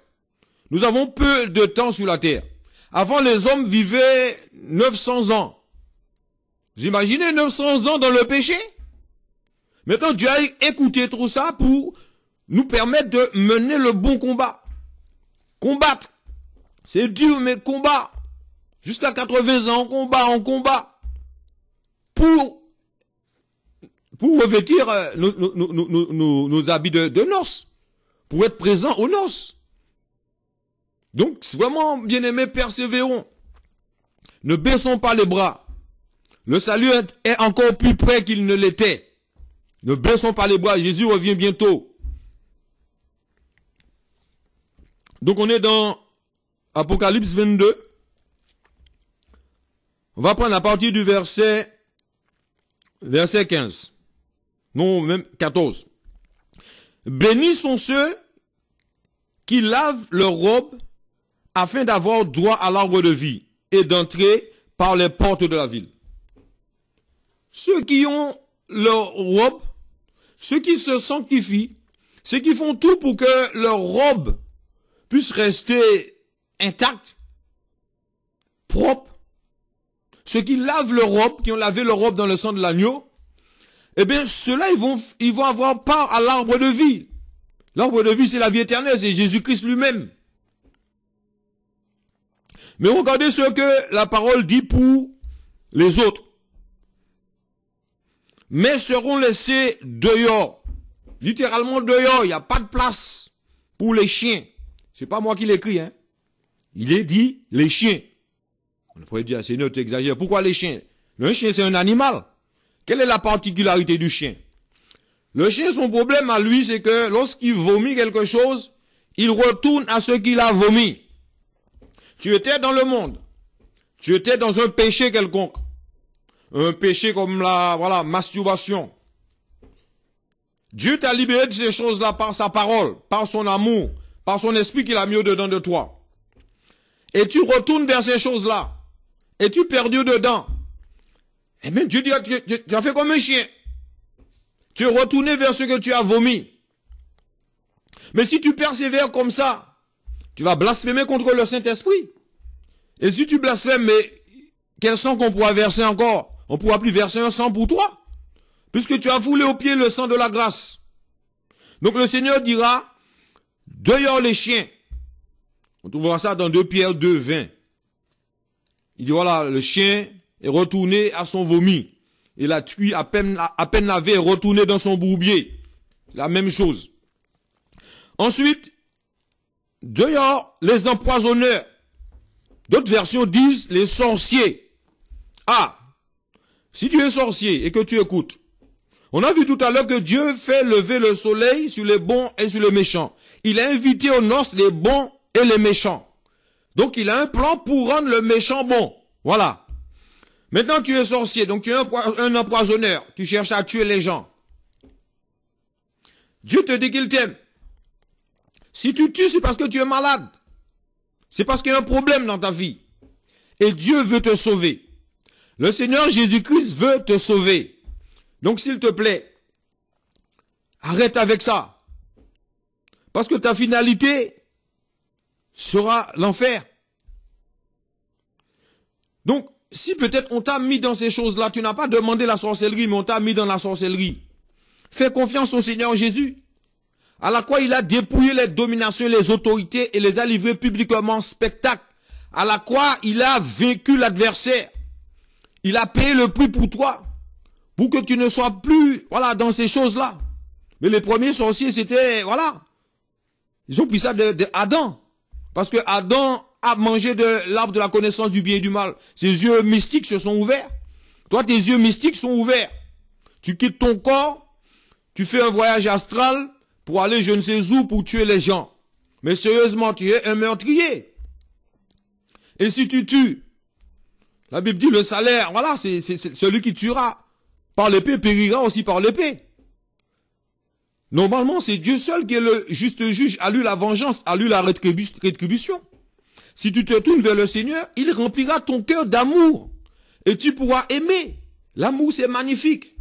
Nous avons peu de temps sur la terre. Avant, les hommes vivaient 900 ans. Vous imaginez 900 ans dans le péché Maintenant, Dieu a écouté tout ça pour nous permettre de mener le bon combat. Combattre. C'est dur, mais combat. Jusqu'à 80 ans, on combat, on combat pour, pour revêtir euh, nos, nos, nos, nos habits de, de, noces, pour être présent aux noces. Donc, vraiment, bien-aimés, persévérons. Ne baissons pas les bras. Le salut est encore plus près qu'il ne l'était. Ne baissons pas les bras. Jésus revient bientôt. Donc, on est dans Apocalypse 22. On va prendre la partie du verset, verset 15. Non, même 14. Bénis sont ceux qui lavent leur robe afin d'avoir droit à l'arbre de vie et d'entrer par les portes de la ville. Ceux qui ont leur robe, ceux qui se sanctifient, ceux qui font tout pour que leur robe puisse rester intacte, propre, ceux qui lavent l'Europe, qui ont lavé l'Europe dans le sang de l'agneau, eh bien, ceux-là, ils vont, ils vont avoir part à l'arbre de vie. L'arbre de vie, c'est la vie éternelle, c'est Jésus-Christ lui-même. Mais regardez ce que la parole dit pour les autres. Mais seront laissés dehors. Littéralement dehors, il n'y a pas de place pour les chiens. C'est pas moi qui l'écris, hein. Il est dit les chiens. On pourrait dire, Seigneur, tu exagères. Pourquoi les chiens Le chien, c'est un animal. Quelle est la particularité du chien Le chien, son problème à lui, c'est que lorsqu'il vomit quelque chose, il retourne à ce qu'il a vomi. Tu étais dans le monde. Tu étais dans un péché quelconque. Un péché comme la voilà, masturbation. Dieu t'a libéré de ces choses-là par sa parole, par son amour, par son esprit qu'il a mis au-dedans de toi. Et tu retournes vers ces choses-là. Et tu perdu dedans Et eh même Dieu dit, tu, tu, tu as fait comme un chien. Tu es retourné vers ce que tu as vomi. Mais si tu persévères comme ça, tu vas blasphémer contre le Saint-Esprit. Et si tu blasphèmes, mais quel sang qu'on pourra verser encore On pourra plus verser un sang pour toi, puisque tu as foulé au pied le sang de la grâce. Donc le Seigneur dira, dehors les chiens. On trouvera ça dans 2 Pierre deux 20. Il dit voilà, le chien est retourné à son vomi. Et la tuy à peine, à peine est retournée dans son bourbier. La même chose. Ensuite, dehors, les empoisonneurs. D'autres versions disent les sorciers. Ah, si tu es sorcier et que tu écoutes, on a vu tout à l'heure que Dieu fait lever le soleil sur les bons et sur les méchants. Il a invité aux noces les bons et les méchants. Donc il a un plan pour rendre le méchant bon. Voilà. Maintenant tu es sorcier, donc tu es un, empoisonneur. Tu cherches à tuer les gens. Dieu te dit qu'il t'aime. Si tu tues, c'est parce que tu es malade. C'est parce qu'il y a un problème dans ta vie. Et Dieu veut te sauver. Le Seigneur Jésus-Christ veut te sauver. Donc s'il te plaît, arrête avec ça. Parce que ta finalité, sera l'enfer. Donc, si peut-être on t'a mis dans ces choses-là, tu n'as pas demandé la sorcellerie, mais on t'a mis dans la sorcellerie. Fais confiance au Seigneur Jésus, à la quoi il a dépouillé les dominations, les autorités et les a livrées publiquement en spectacle, à la quoi il a vaincu l'adversaire. Il a payé le prix pour toi, pour que tu ne sois plus, voilà, dans ces choses-là. Mais les premiers sorciers, c'était, voilà, ils ont pris ça de, de Adam. Parce que Adam a mangé de l'arbre de la connaissance du bien et du mal. Ses yeux mystiques se sont ouverts. Toi, tes yeux mystiques sont ouverts. Tu quittes ton corps, tu fais un voyage astral pour aller je ne sais où pour tuer les gens. Mais sérieusement, tu es un meurtrier. Et si tu tues, la Bible dit le salaire, voilà, c'est celui qui tuera. Par l'épée périra aussi par l'épée. Normalement, c'est Dieu seul qui est le juste juge, a lui la vengeance, a lu la rétribution. Si tu te tournes vers le Seigneur, il remplira ton cœur d'amour et tu pourras aimer. L'amour, c'est magnifique.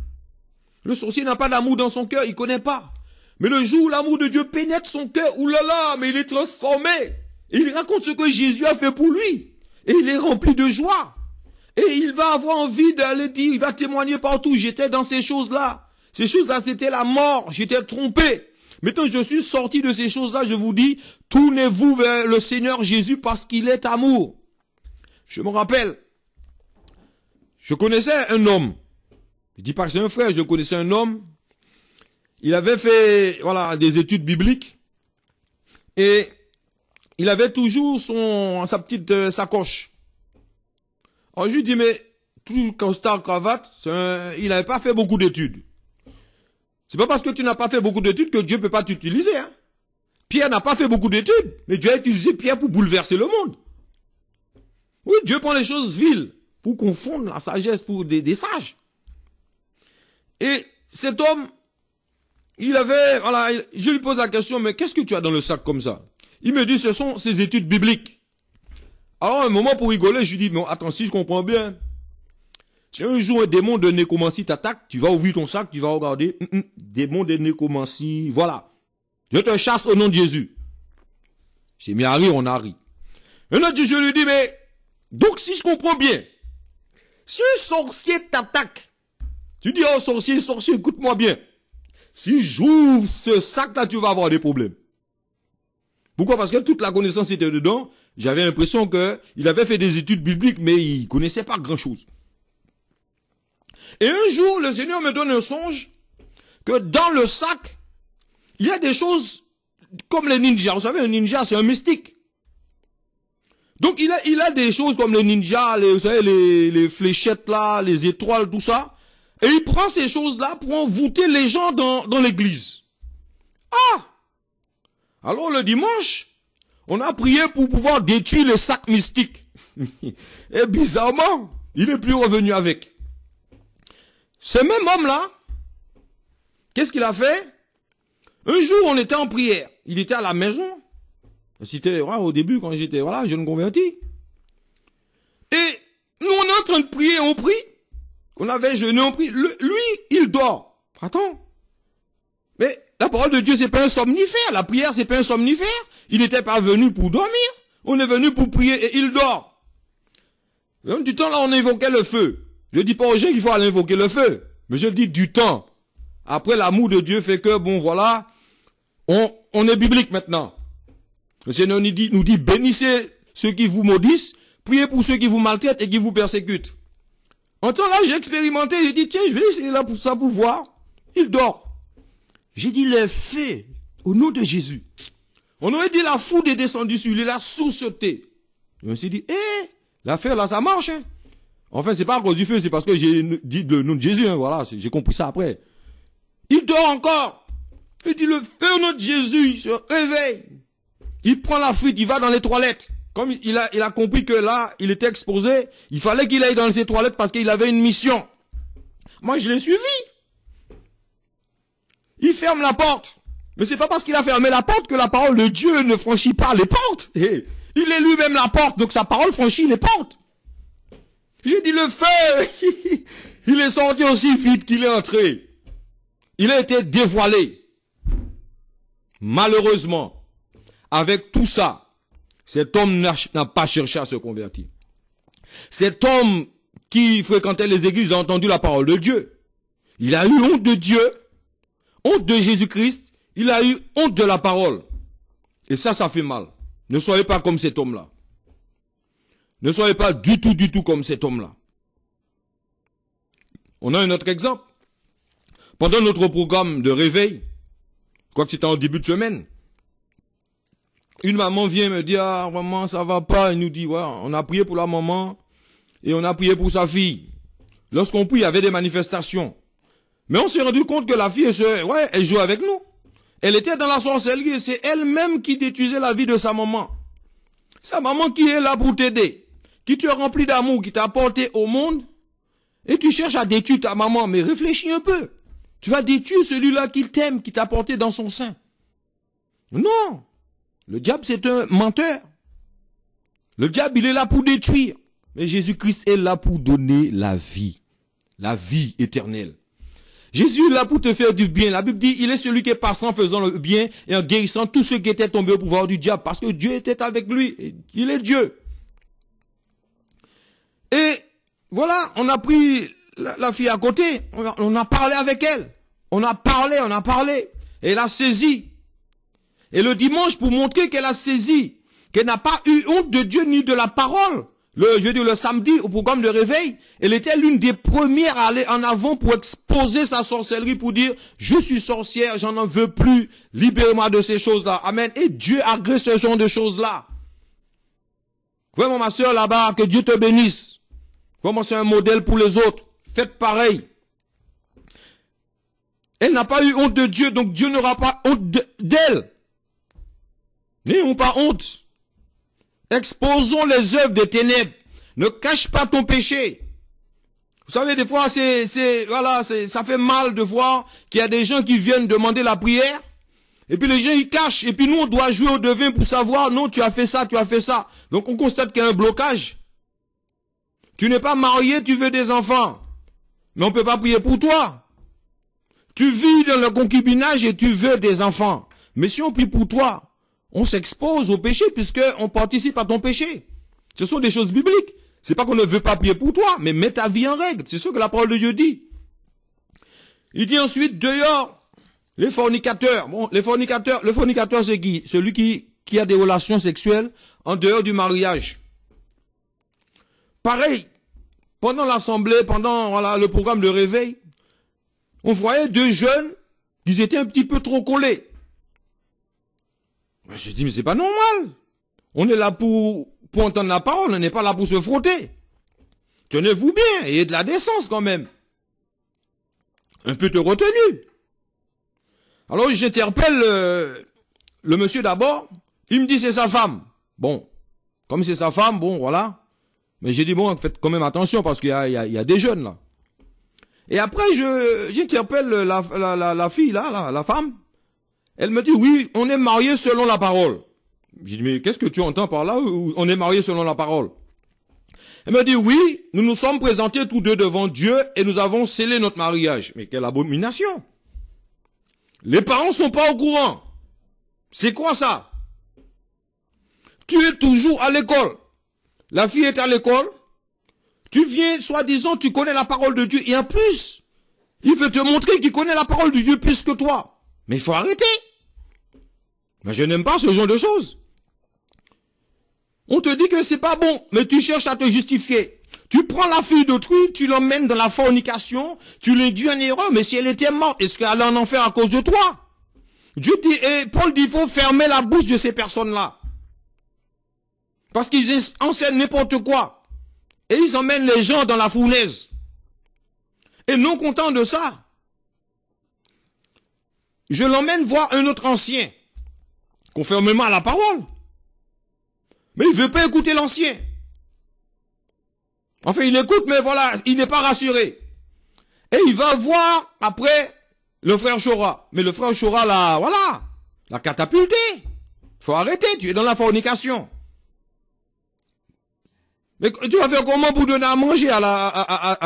Le sorcier n'a pas d'amour dans son cœur, il connaît pas. Mais le jour où l'amour de Dieu pénètre son cœur, oulala, mais il est transformé. il raconte ce que Jésus a fait pour lui. Et il est rempli de joie. Et il va avoir envie d'aller dire, il va témoigner partout, j'étais dans ces choses-là. Ces choses-là, c'était la mort. J'étais trompé. Maintenant, je suis sorti de ces choses-là. Je vous dis, tournez-vous vers le Seigneur Jésus parce qu'il est amour. Je me rappelle, je connaissais un homme. Je dis pas que c'est un frère, je connaissais un homme. Il avait fait, voilà, des études bibliques. Et il avait toujours son, sa petite euh, sacoche. Alors je lui dis, mais tout Star cravate, il n'avait pas fait beaucoup d'études. C'est pas parce que tu n'as pas fait beaucoup d'études que Dieu peut pas t'utiliser. Hein. Pierre n'a pas fait beaucoup d'études, mais Dieu a utilisé Pierre pour bouleverser le monde. Oui, Dieu prend les choses viles pour confondre la sagesse pour des, des sages. Et cet homme, il avait, voilà, je lui pose la question, mais qu'est-ce que tu as dans le sac comme ça Il me dit, ce sont ses études bibliques. Alors, un moment pour rigoler, je lui dis, mais attends, si je comprends bien, si un jour un démon de Nécomancy t'attaque, tu vas ouvrir ton sac, tu vas regarder, hum, hum, démon de Nécomancy... voilà. Je te chasse au nom de Jésus. J'ai mis à on a ri. autre je lui dis, mais, donc si je comprends bien, si un sorcier t'attaque, tu dis, oh sorcier, sorcier, écoute-moi bien. Si j'ouvre ce sac-là, tu vas avoir des problèmes. Pourquoi Parce que toute la connaissance était dedans. J'avais l'impression que il avait fait des études bibliques, mais il connaissait pas grand-chose. Et un jour, le Seigneur me donne un songe que dans le sac, il y a des choses comme les ninjas. Vous savez, un ninja, c'est un mystique. Donc, il a, il a des choses comme les ninjas, les, vous savez, les, fléchettes là, les étoiles, tout ça. Et il prend ces choses-là pour envoûter les gens dans, dans l'église. Ah! Alors, le dimanche, on a prié pour pouvoir détruire le sac mystique. Et bizarrement, il n'est plus revenu avec. Ce même homme-là, qu'est-ce qu'il a fait Un jour, on était en prière. Il était à la maison. C'était au début, quand j'étais voilà, jeune converti. Et nous, on est en train de prier, on prie. On avait jeûné, on prie. lui, il dort. Attends. Mais la parole de Dieu, c'est pas un somnifère. La prière, c'est pas un somnifère. Il n'était pas venu pour dormir. On est venu pour prier et il dort. du temps, là, on évoquait le feu. Je dis pas aux gens qu'il faut aller invoquer le feu, mais je le dis du temps. Après, l'amour de Dieu fait que, bon, voilà, on, on est biblique maintenant. Le Seigneur nous dit, nous dit, bénissez ceux qui vous maudissent, priez pour ceux qui vous maltraitent et qui vous persécutent. En temps là, j'ai expérimenté, j'ai dit, tiens, je vais essayer là pour ça pour voir. Il dort. J'ai dit, le feu, au nom de Jésus. On aurait dit, la foudre est descendue sur lui, la a on s'est dit, hé, eh, l'affaire là, ça marche. Hein. Enfin, c'est pas à cause du feu, c'est parce que j'ai dit le nom de Jésus, hein, voilà, j'ai compris ça après. Il dort encore. Il dit le feu au nom de Jésus, il se réveille. Il prend la fuite, il va dans les toilettes. Comme il a, il a compris que là, il était exposé, il fallait qu'il aille dans ses toilettes parce qu'il avait une mission. Moi, je l'ai suivi. Il ferme la porte. Mais c'est pas parce qu'il a fermé la porte que la parole de Dieu ne franchit pas les portes. Eh, eh. Il est lui-même la porte, donc sa parole franchit les portes fait. il est sorti aussi vite qu'il est entré. Il a été dévoilé. Malheureusement, avec tout ça, cet homme n'a pas cherché à se convertir. Cet homme qui fréquentait les églises a entendu la parole de Dieu. Il a eu honte de Dieu, honte de Jésus-Christ, il a eu honte de la parole. Et ça, ça fait mal. Ne soyez pas comme cet homme-là. Ne soyez pas du tout, du tout comme cet homme-là. On a un autre exemple. Pendant notre programme de réveil, quoique c'était en début de semaine, une maman vient me dire, ah, maman, ça va pas. Elle nous dit, on a prié pour la maman et on a prié pour sa fille. Lorsqu'on prie, il y avait des manifestations. Mais on s'est rendu compte que la fille, ouais, elle joue avec nous. Elle était dans la sorcellerie et c'est elle-même qui détruisait la vie de sa maman. Sa maman qui est là pour t'aider, qui te rempli d'amour, qui t'a porté au monde, et tu cherches à détruire ta maman, mais réfléchis un peu. Tu vas détruire celui-là qui t'aime, qui t'a porté dans son sein. Non. Le diable, c'est un menteur. Le diable, il est là pour détruire. Mais Jésus-Christ est là pour donner la vie. La vie éternelle. Jésus est là pour te faire du bien. La Bible dit, il est celui qui est passant en faisant le bien et en guérissant tous ceux qui étaient tombés au pouvoir du diable parce que Dieu était avec lui. Il est Dieu. Et voilà, on a pris la, fille à côté, on a, parlé avec elle. On a parlé, on a parlé. Et elle a saisi. Et le dimanche, pour montrer qu'elle a saisi, qu'elle n'a pas eu honte de Dieu ni de la parole, le jeudi le samedi, au programme de réveil, elle était l'une des premières à aller en avant pour exposer sa sorcellerie, pour dire, je suis sorcière, j'en en veux plus, libérez-moi de ces choses-là. Amen. Et Dieu agrée ce genre de choses-là. Vraiment, ma soeur là-bas, que Dieu te bénisse c'est un modèle pour les autres. Faites pareil. Elle n'a pas eu honte de Dieu, donc Dieu n'aura pas honte d'elle. N'ayons pas honte. Exposons les œuvres de ténèbres. Ne cache pas ton péché. Vous savez, des fois, c'est, c'est, voilà, c'est, ça fait mal de voir qu'il y a des gens qui viennent demander la prière. Et puis les gens, ils cachent. Et puis nous, on doit jouer au devin pour savoir, non, tu as fait ça, tu as fait ça. Donc on constate qu'il y a un blocage. Tu n'es pas marié, tu veux des enfants. Mais on ne peut pas prier pour toi. Tu vis dans le concubinage et tu veux des enfants. Mais si on prie pour toi, on s'expose au péché puisque on participe à ton péché. Ce sont des choses bibliques. C'est pas qu'on ne veut pas prier pour toi, mais mets ta vie en règle. C'est ce que la parole de Dieu dit. Il dit ensuite, dehors, les fornicateurs. Bon, les fornicateurs, le fornicateur, c'est qui? Celui qui, qui a des relations sexuelles en dehors du mariage. Pareil, pendant l'assemblée, pendant le programme de réveil, on voyait deux jeunes, ils étaient un petit peu trop collés. Je me suis dit, mais c'est pas normal. On est là pour, pour entendre la parole, on n'est pas là pour se frotter. Tenez-vous bien, ayez de la décence quand même. Un peu de retenue. Alors j'interpelle euh, le monsieur d'abord, il me dit c'est sa femme. Bon, comme c'est sa femme, bon voilà, mais j'ai dit, bon, faites quand même attention parce qu'il y a, il y, a, des jeunes là. Et après, je j'interpelle la, fille là, la, femme. Elle me dit, oui, on est mariés selon la parole. J'ai dit, mais qu'est-ce que tu entends par là On est mariés selon la parole. Elle me dit, oui, nous nous sommes présentés tous deux devant Dieu et nous avons scellé notre mariage. Mais quelle abomination. Les parents sont pas au courant. C'est quoi ça Tu es toujours à l'école. La fille est à l'école. Tu viens, soi-disant, tu connais la parole de Dieu. Et en plus, il veut te montrer qu'il connaît la parole de Dieu plus que toi. Mais il faut arrêter. Mais je n'aime pas ce genre de choses. On te dit que c'est pas bon, mais tu cherches à te justifier. Tu prends la fille d'autrui, tu l'emmènes dans la fornication, tu l'induis un erreur, mais si elle était morte, est-ce qu'elle allait en enfer à cause de toi? Dieu dit, et eh, Paul dit, il faut fermer la bouche de ces personnes-là. Parce qu'ils enseignent n'importe quoi. Et ils emmènent les gens dans la fournaise. Et non content de ça, je l'emmène voir un autre ancien, conformément à la parole. Mais il veut pas écouter l'ancien. Enfin, il écoute, mais voilà, il n'est pas rassuré. Et il va voir après le frère Chora. Mais le frère Chora, l'a voilà, l'a catapulté. Faut arrêter, tu es dans la fornication. Mais tu vas faire comment pour donner à manger à, la,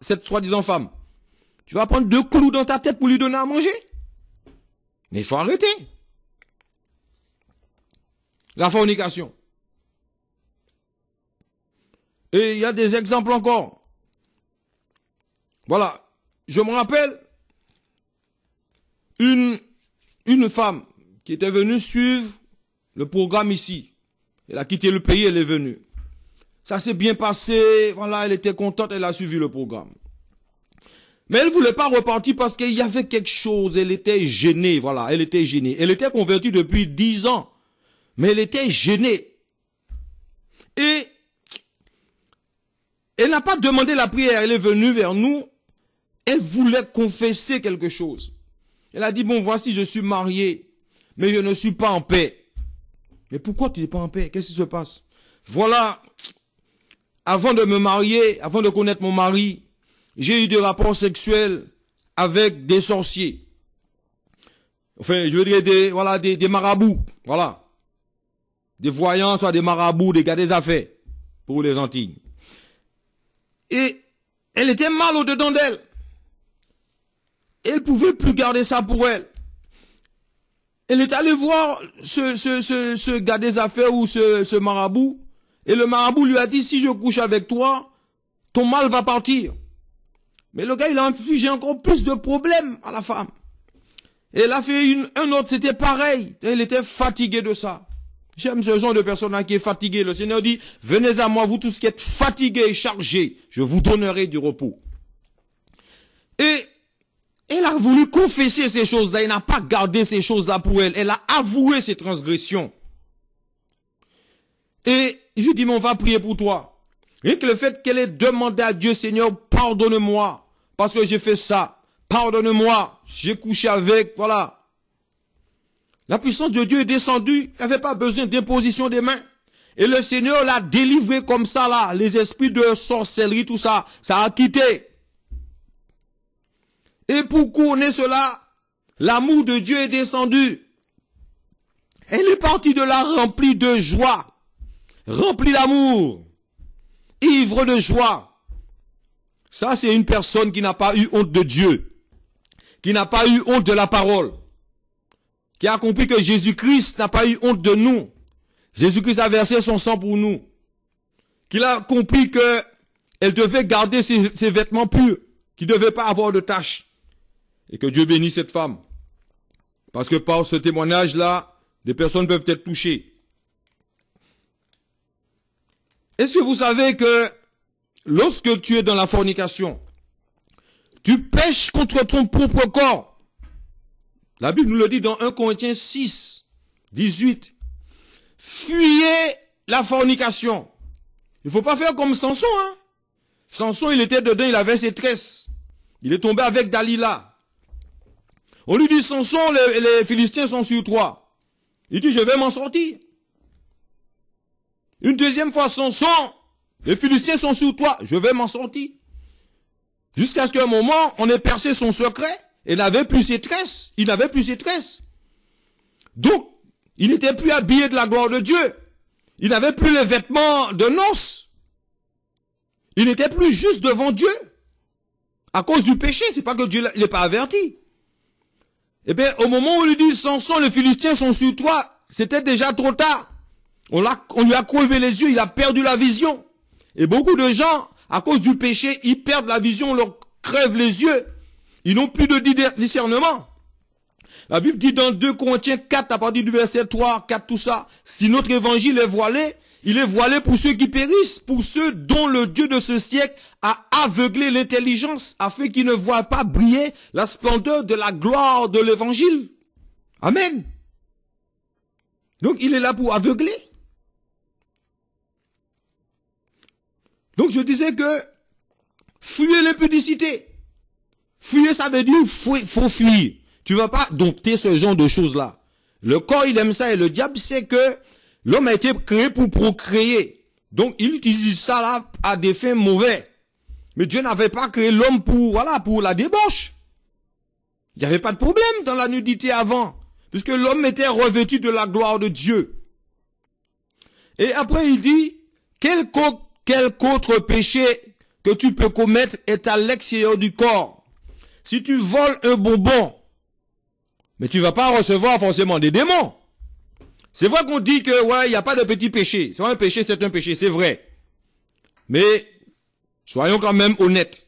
cette soi-disant femme Tu vas prendre deux clous dans ta tête pour lui donner à manger Mais il faut arrêter. La fornication. Et il y a des exemples encore. Voilà. Je me rappelle une, une femme qui était venue suivre le programme ici. Elle a quitté le pays, elle est venue. Ça s'est bien passé. Voilà, elle était contente, elle a suivi le programme. Mais elle voulait pas repartir parce qu'il y avait quelque chose. Elle était gênée, voilà. Elle était gênée. Elle était convertie depuis dix ans. Mais elle était gênée. Et elle n'a pas demandé la prière. Elle est venue vers nous. Elle voulait confesser quelque chose. Elle a dit, bon, voici, je suis mariée, mais je ne suis pas en paix. Mais pourquoi tu n'es pas en paix Qu'est-ce qui se passe Voilà, avant de me marier, avant de connaître mon mari, j'ai eu des rapports sexuels avec des sorciers. Enfin, je veux dire des, voilà, des, des marabouts, voilà. Des voyants, soit des marabouts, des gars des affaires, pour les Antilles. Et elle était mal au-dedans d'elle. Elle pouvait plus garder ça pour elle. Elle est allée voir ce, ce, ce, ce gars des affaires ou ce, ce marabout et le marabout lui a dit, si je couche avec toi, ton mal va partir. Mais le gars, il a infligé encore plus de problèmes à la femme. Et elle a fait une, un autre, c'était pareil. Elle était fatiguée de ça. J'aime ce genre de personne hein, qui est fatigué. Le Seigneur dit, venez à moi, vous tous qui êtes fatigués et chargés, je vous donnerai du repos. Et elle a voulu confesser ces choses-là. Elle n'a pas gardé ces choses-là pour elle. Elle a avoué ses transgressions. Et je dis, mais on va prier pour toi. Et que le fait qu'elle ait demandé à Dieu, Seigneur, pardonne-moi, parce que j'ai fait ça. Pardonne-moi, j'ai couché avec, voilà. La puissance de Dieu est descendue, Elle n'avait pas besoin d'imposition des mains. Et le Seigneur l'a délivré comme ça, là, les esprits de sorcellerie, tout ça, ça a quitté. Et pour couronner cela, l'amour de Dieu est descendu. Elle est partie de là remplie de joie, rempli d'amour, ivre de joie. Ça, c'est une personne qui n'a pas eu honte de Dieu, qui n'a pas eu honte de la parole, qui a compris que Jésus-Christ n'a pas eu honte de nous. Jésus-Christ a versé son sang pour nous. Qu'il a compris que elle devait garder ses, vêtements purs, qu'il ne devait pas avoir de tâches, Et que Dieu bénisse cette femme. Parce que par ce témoignage-là, des personnes peuvent être touchées. Est-ce que vous savez que lorsque tu es dans la fornication, tu pêches contre ton propre corps La Bible nous le dit dans 1 Corinthiens 6, 18. Fuyez la fornication. Il ne faut pas faire comme Samson. Hein? Samson, il était dedans, il avait ses tresses. Il est tombé avec Dalila. On lui dit, Samson, les, les Philistins sont sur toi. Il dit, je vais m'en sortir. Une deuxième fois, Samson, les Philistins sont sur toi, je vais m'en sortir. Jusqu'à ce qu'un moment, on ait percé son secret, et n'avait plus ses tresses, il n'avait plus ses tresses. Donc, il n'était plus habillé de la gloire de Dieu. Il n'avait plus les vêtements de noces. Il n'était plus juste devant Dieu. À cause du péché, c'est pas que Dieu l'ait pas averti. Eh bien, au moment où il dit, Samson, les Philistins sont sur toi, c'était déjà trop tard. On, lui a crevé les yeux, il a perdu la vision. Et beaucoup de gens, à cause du péché, ils perdent la vision, on leur crève les yeux. Ils n'ont plus de discernement. La Bible dit dans 2 Corinthiens 4, à partir du verset 3, 4, tout ça, si notre évangile est voilé, il est voilé pour ceux qui périssent, pour ceux dont le Dieu de ce siècle a aveuglé l'intelligence, afin qu'ils ne voient pas briller la splendeur de la gloire de l'évangile. Amen. Donc il est là pour aveugler. Donc je disais que fuyez l'impudicité. Fuyez, ça veut dire faut, faut fuir. Tu vas pas dompter ce genre de choses-là. Le corps, il aime ça et le diable sait que l'homme a été créé pour procréer. Donc il utilise ça là à des fins mauvais. Mais Dieu n'avait pas créé l'homme pour voilà pour la débauche. Il n'y avait pas de problème dans la nudité avant, puisque l'homme était revêtu de la gloire de Dieu. Et après il dit coq quelque autre péché que tu peux commettre est à l'extérieur du corps. Si tu voles un bonbon, mais tu vas pas recevoir forcément des démons. C'est vrai qu'on dit que ouais, il n'y a pas de petit péché. C'est un péché, c'est un péché, c'est vrai. Mais soyons quand même honnêtes.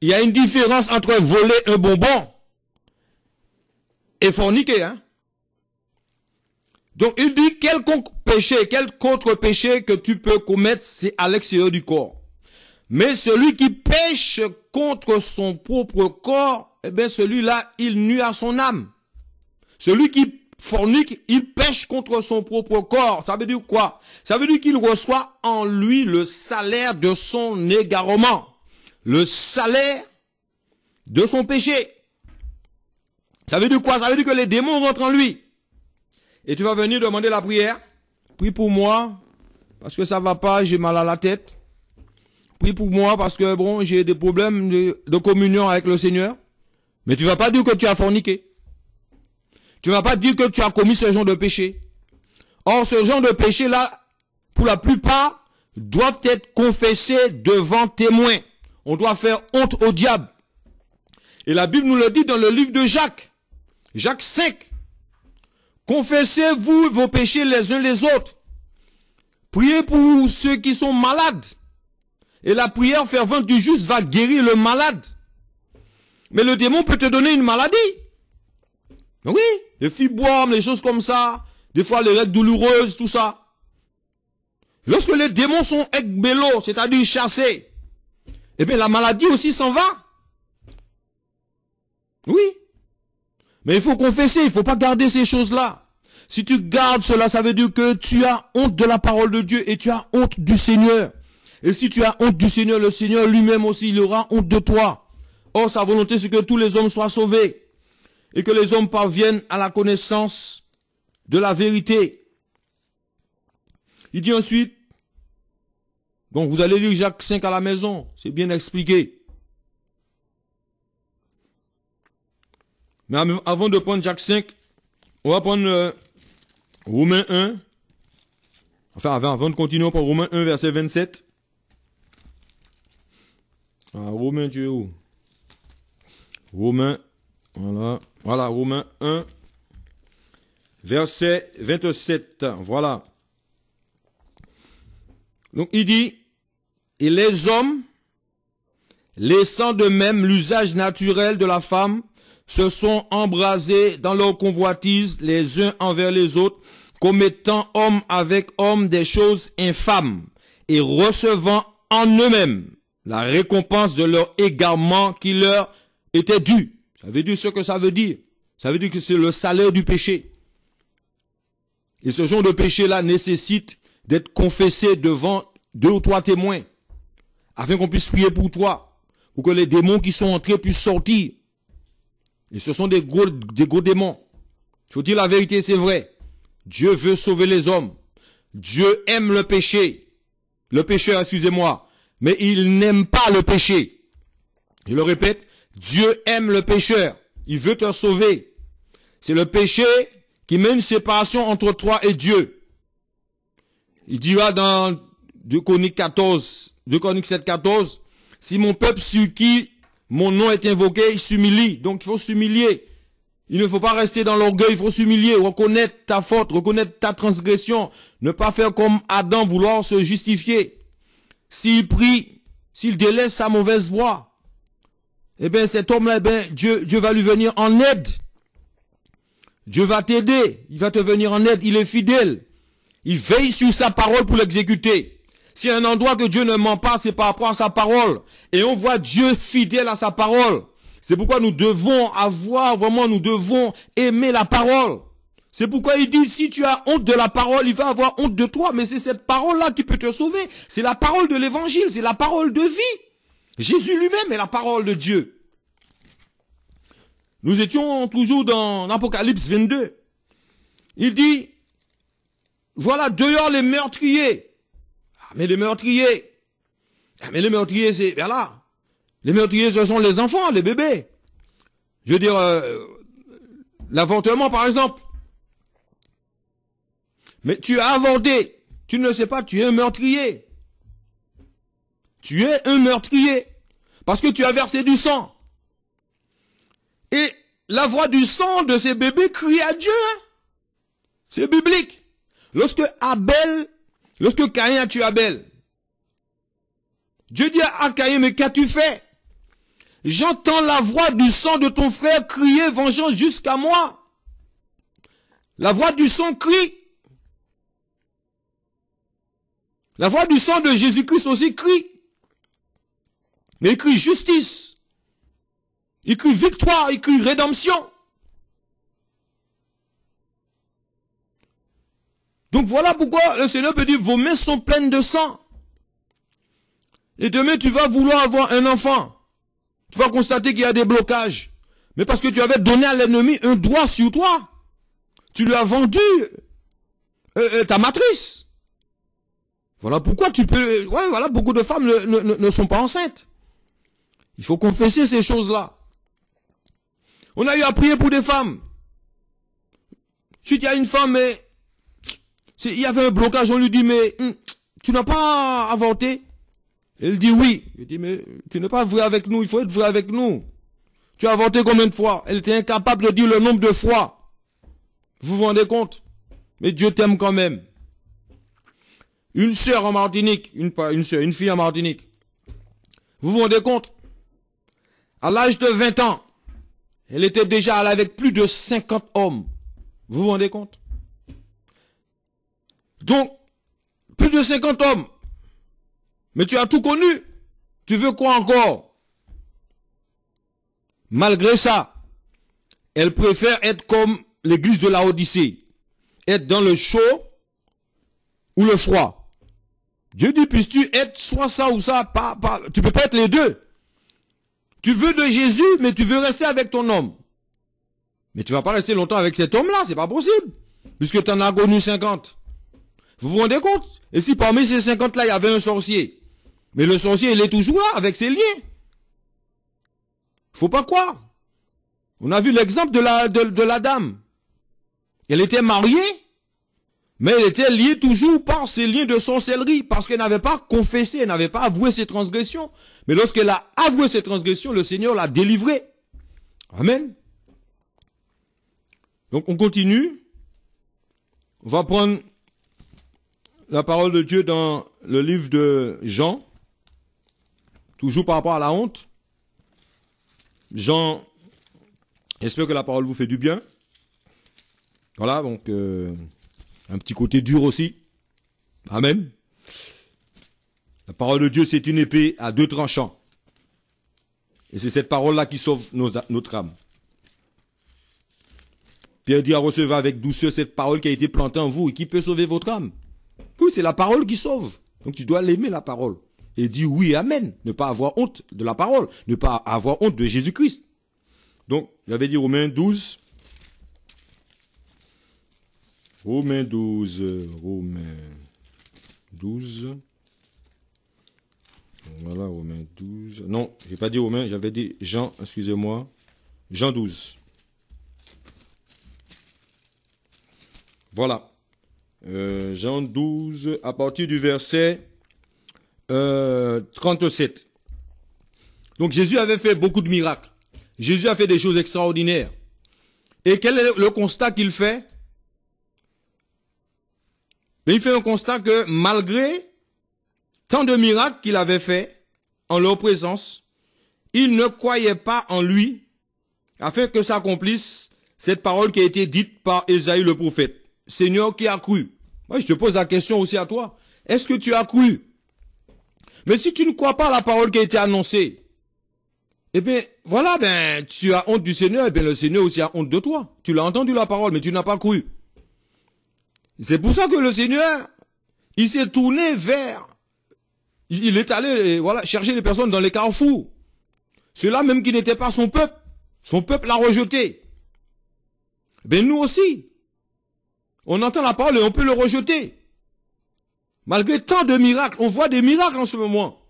Il y a une différence entre voler un bonbon et forniquer, hein. Donc il dit quelconque péché, contre péché que tu peux commettre, c'est à l'extérieur du corps. Mais celui qui pêche contre son propre corps, eh bien celui-là, il nuit à son âme. Celui qui fornique, il pêche contre son propre corps. Ça veut dire quoi Ça veut dire qu'il reçoit en lui le salaire de son égarement. Le salaire de son péché. Ça veut dire quoi Ça veut dire que les démons rentrent en lui. Et tu vas venir demander la prière. Prie pour moi, parce que ça va pas, j'ai mal à la tête. Prie pour moi, parce que bon, j'ai des problèmes de, communion avec le Seigneur. Mais tu vas pas dire que tu as forniqué. Tu vas pas dire que tu as commis ce genre de péché. Or, ce genre de péché-là, pour la plupart, doivent être confessé devant témoins. On doit faire honte au diable. Et la Bible nous le dit dans le livre de Jacques. Jacques 5, Confessez-vous vos péchés les uns les autres. Priez pour ceux qui sont malades. Et la prière fervente du juste va guérir le malade. Mais le démon peut te donner une maladie. Oui, les fibromes, les choses comme ça. Des fois, les règles douloureuses, tout ça. Lorsque les démons sont ekbelo, c'est-à-dire chassés, eh bien, la maladie aussi s'en va. Oui. Mais il faut confesser, il ne faut pas garder ces choses-là. Si tu gardes cela, ça veut dire que tu as honte de la parole de Dieu et tu as honte du Seigneur. Et si tu as honte du Seigneur, le Seigneur lui-même aussi, il aura honte de toi. Or, sa volonté, c'est que tous les hommes soient sauvés et que les hommes parviennent à la connaissance de la vérité. Il dit ensuite, donc vous allez lire Jacques 5 à la maison, c'est bien expliqué. Mais avant de prendre Jacques 5, on va prendre euh, Romains 1, enfin avant, de continuer pour Romains 1, verset 27. Ah, Romains, tu es où Romains, voilà, voilà, Romains 1, verset 27, voilà. Donc il dit, et les hommes, laissant de même l'usage naturel de la femme, se sont embrasés dans leur convoitise les uns envers les autres, commettant homme avec homme des choses infâmes et recevant en eux-mêmes la récompense de leur égarement qui leur était dû. Ça veut dire ce que ça veut dire. Ça veut dire que c'est le salaire du péché. Et ce genre de péché-là nécessite d'être confessé devant deux ou trois témoins, afin qu'on puisse prier pour toi, ou que les démons qui sont entrés puissent sortir. Et ce sont des gros, des gros démons. Il faut dire la vérité, c'est vrai. Dieu veut sauver les hommes. Dieu aime le péché. Le pécheur, excusez-moi. Mais il n'aime pas le péché. Je le répète, Dieu aime le pécheur. Il veut te sauver. C'est le péché qui met une séparation entre toi et Dieu. Il dira dans 2 Chroniques 14, 2 7, 14, si mon peuple sur qui mon nom est invoqué, il s'humilie. Donc il faut s'humilier. Il ne faut pas rester dans l'orgueil, il faut s'humilier, reconnaître ta faute, reconnaître ta transgression, ne pas faire comme Adam, vouloir se justifier. S'il prie, s'il délaisse sa mauvaise voix, eh bien cet homme-là, ben Dieu, Dieu va lui venir en aide. Dieu va t'aider, il va te venir en aide, il est fidèle. Il veille sur sa parole pour l'exécuter. Si un endroit que Dieu ne ment pas, c'est par rapport à sa parole. Et on voit Dieu fidèle à sa parole. C'est pourquoi nous devons avoir, vraiment, nous devons aimer la parole. C'est pourquoi il dit, si tu as honte de la parole, il va avoir honte de toi. Mais c'est cette parole-là qui peut te sauver. C'est la parole de l'évangile, c'est la parole de vie. Jésus lui-même est la parole de Dieu. Nous étions toujours dans l'Apocalypse 22. Il dit, voilà dehors les meurtriers. Ah, mais les meurtriers. Ah, mais les meurtriers, c'est, bien là, les meurtriers, ce sont les enfants, les bébés. Je veux dire, euh, l'avortement, par exemple. Mais tu as avorté. Tu ne sais pas, tu es un meurtrier. Tu es un meurtrier. Parce que tu as versé du sang. Et la voix du sang de ces bébés crie à Dieu. C'est biblique. Lorsque Abel, lorsque Caïn a tué Abel, Dieu dit à Caïn, mais qu'as-tu fait J'entends la voix du sang de ton frère crier vengeance jusqu'à moi. La voix du sang crie. La voix du sang de Jésus-Christ aussi crie. Mais il crie justice. Il crie victoire. Il crie rédemption. Donc voilà pourquoi le Seigneur peut dire, vos mains sont pleines de sang. Et demain, tu vas vouloir avoir un enfant. Tu vas constater qu'il y a des blocages. Mais parce que tu avais donné à l'ennemi un droit sur toi. Tu lui as vendu euh, euh, ta matrice. Voilà pourquoi tu peux. Euh, ouais, voilà, beaucoup de femmes ne, sont pas enceintes. Il faut confesser ces choses-là. On a eu à prier pour des femmes. Tu il y a une femme, mais il y avait un blocage, on lui dit, mais hum, tu n'as pas inventé. Elle dit oui. Il dit, mais tu n'es pas vrai avec nous, il faut être vrai avec nous. Tu as voté combien de fois Elle était incapable de dire le nombre de fois. Vous vous rendez compte Mais Dieu t'aime quand même. Une sœur en Martinique, une, une une fille en Martinique. Vous vous rendez compte À l'âge de 20 ans, elle était déjà allée avec plus de 50 hommes. Vous vous rendez compte Donc, plus de 50 hommes. Mais tu as tout connu. Tu veux quoi encore Malgré ça, elle préfère être comme l'église de la Odyssée. Être dans le chaud ou le froid. Dieu dit, puisses-tu être soit ça ou ça, pas, pas, tu peux pas être les deux. Tu veux de Jésus, mais tu veux rester avec ton homme. Mais tu vas pas rester longtemps avec cet homme-là, c'est pas possible. Puisque tu en as connu 50. Vous vous rendez compte Et si parmi ces 50-là, il y avait un sorcier mais le sorcier, il est toujours là avec ses liens. Faut pas croire. On a vu l'exemple de la, de, la dame. Elle était mariée, mais elle était liée toujours par ses liens de sorcellerie, parce qu'elle n'avait pas confessé, elle n'avait pas avoué ses transgressions. Mais lorsqu'elle a avoué ses transgressions, le Seigneur l'a délivrée. Amen. Donc on continue. On va prendre la parole de Dieu dans le livre de Jean. Toujours par rapport à la honte. Jean, j'espère que la parole vous fait du bien. Voilà, donc euh, un petit côté dur aussi. Amen. La parole de Dieu, c'est une épée à deux tranchants. Et c'est cette parole-là qui sauve notre âme. Pierre dit à recevoir avec douceur cette parole qui a été plantée en vous et qui peut sauver votre âme. Oui, c'est la parole qui sauve. Donc tu dois l'aimer, la parole et dit oui, amen, ne pas avoir honte de la parole, ne pas avoir honte de Jésus-Christ. Donc, j'avais dit Romains 12. Romains 12, Romains 12. Voilà, Romains 12. Non, je n'ai pas dit Romains, j'avais dit Jean, excusez-moi. Jean 12. Voilà. Euh, Jean 12, à partir du verset 37. Euh, Donc Jésus avait fait beaucoup de miracles. Jésus a fait des choses extraordinaires. Et quel est le constat qu'il fait ben, il fait un constat que malgré tant de miracles qu'il avait fait en leur présence, ils ne croyaient pas en lui afin que s'accomplisse cette parole qui a été dite par Esaïe le prophète. Seigneur qui a cru. Moi, je te pose la question aussi à toi. Est-ce que tu as cru mais si tu ne crois pas à la parole qui a été annoncée, eh bien, voilà, ben, tu as honte du Seigneur, et eh bien, le Seigneur aussi a honte de toi. Tu l'as entendu la parole, mais tu n'as pas cru. C'est pour ça que le Seigneur, il s'est tourné vers, il est allé, eh, voilà, chercher les personnes dans les carrefours. Ceux-là même qui n'étaient pas son peuple. Son peuple l'a rejeté. Ben nous aussi. On entend la parole et on peut le rejeter. Malgré tant de miracles, on voit des miracles en ce moment.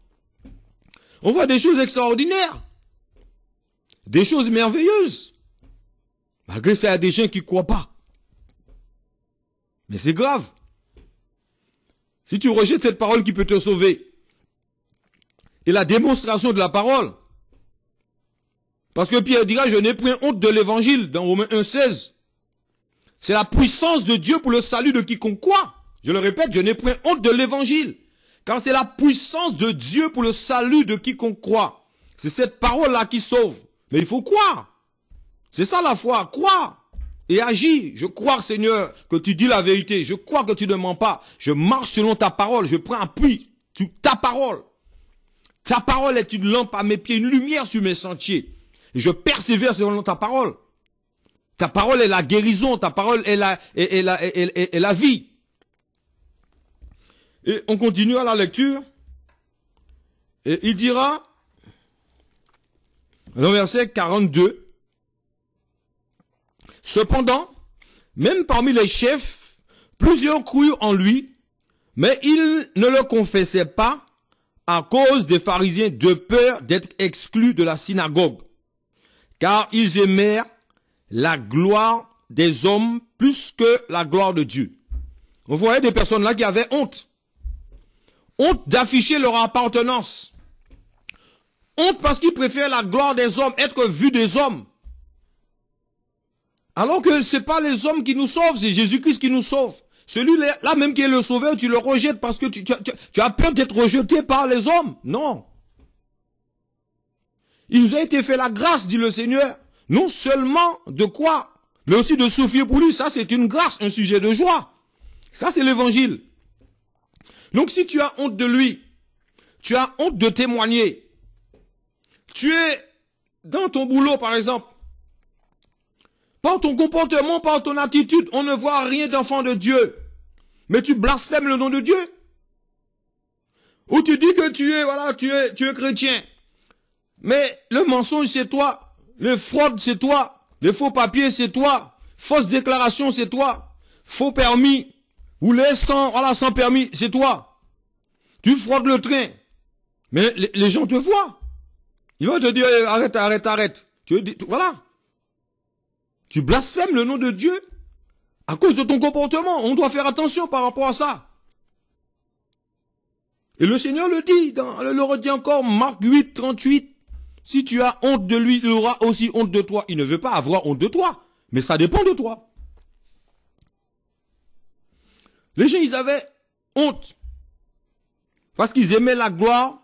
On voit des choses extraordinaires. Des choses merveilleuses. Malgré ça, il y a des gens qui ne croient pas. Mais c'est grave. Si tu rejettes cette parole qui peut te sauver, et la démonstration de la parole, parce que Pierre dira, je n'ai point honte de l'évangile dans Romains 1.16. C'est la puissance de Dieu pour le salut de quiconque croit. Je le répète, je n'ai point honte de l'évangile, car c'est la puissance de Dieu pour le salut de quiconque croit. C'est cette parole-là qui sauve. Mais il faut croire. C'est ça la foi, croire et agis. Je crois, Seigneur, que tu dis la vérité. Je crois que tu ne mens pas. Je marche selon ta parole. Je prends appui sur ta parole. Ta parole est une lampe à mes pieds, une lumière sur mes sentiers. je persévère selon ta parole. Ta parole est la guérison. Ta parole est la, la, est, la vie. Et on continue à la lecture. Et il dira, dans verset 42, Cependant, même parmi les chefs, plusieurs crurent en lui, mais ils ne le confessaient pas à cause des pharisiens de peur d'être exclus de la synagogue, car ils aimèrent la gloire des hommes plus que la gloire de Dieu. On voyait des personnes là qui avaient honte honte d'afficher leur appartenance, honte parce qu'ils préfèrent la gloire des hommes, être vus des hommes. Alors que ce n'est pas les hommes qui nous sauvent, c'est Jésus-Christ qui nous sauve. Celui-là même qui est le sauveur, tu le rejettes parce que tu, as peur d'être rejeté par les hommes. Non. Il nous a été fait la grâce, dit le Seigneur, non seulement de quoi, mais aussi de souffrir pour lui. Ça, c'est une grâce, un sujet de joie. Ça, c'est l'évangile. Donc si tu as honte de lui, tu as honte de témoigner, tu es dans ton boulot par exemple, par ton comportement, par ton attitude, on ne voit rien d'enfant de Dieu, mais tu blasphèmes le nom de Dieu. Ou tu dis que tu es, voilà, tu es, tu es chrétien. Mais le mensonge, c'est toi. Le fraude, c'est toi. Les faux papiers, c'est toi. Fausse déclaration, c'est toi. Faux permis, ou sans, voilà, sans permis, c'est toi. Tu frottes le train. Mais les, gens te voient. Ils vont te dire, eh, arrête, arrête, arrête. Tu, voilà. Tu blasphèmes le nom de Dieu à cause de ton comportement. On doit faire attention par rapport à ça. Et le Seigneur le dit, dans, le redit encore, Marc 8, 38. Si tu as honte de lui, il aura aussi honte de toi. Il ne veut pas avoir honte de toi, mais ça dépend de toi. Les gens, ils avaient honte. Parce qu'ils aimaient la gloire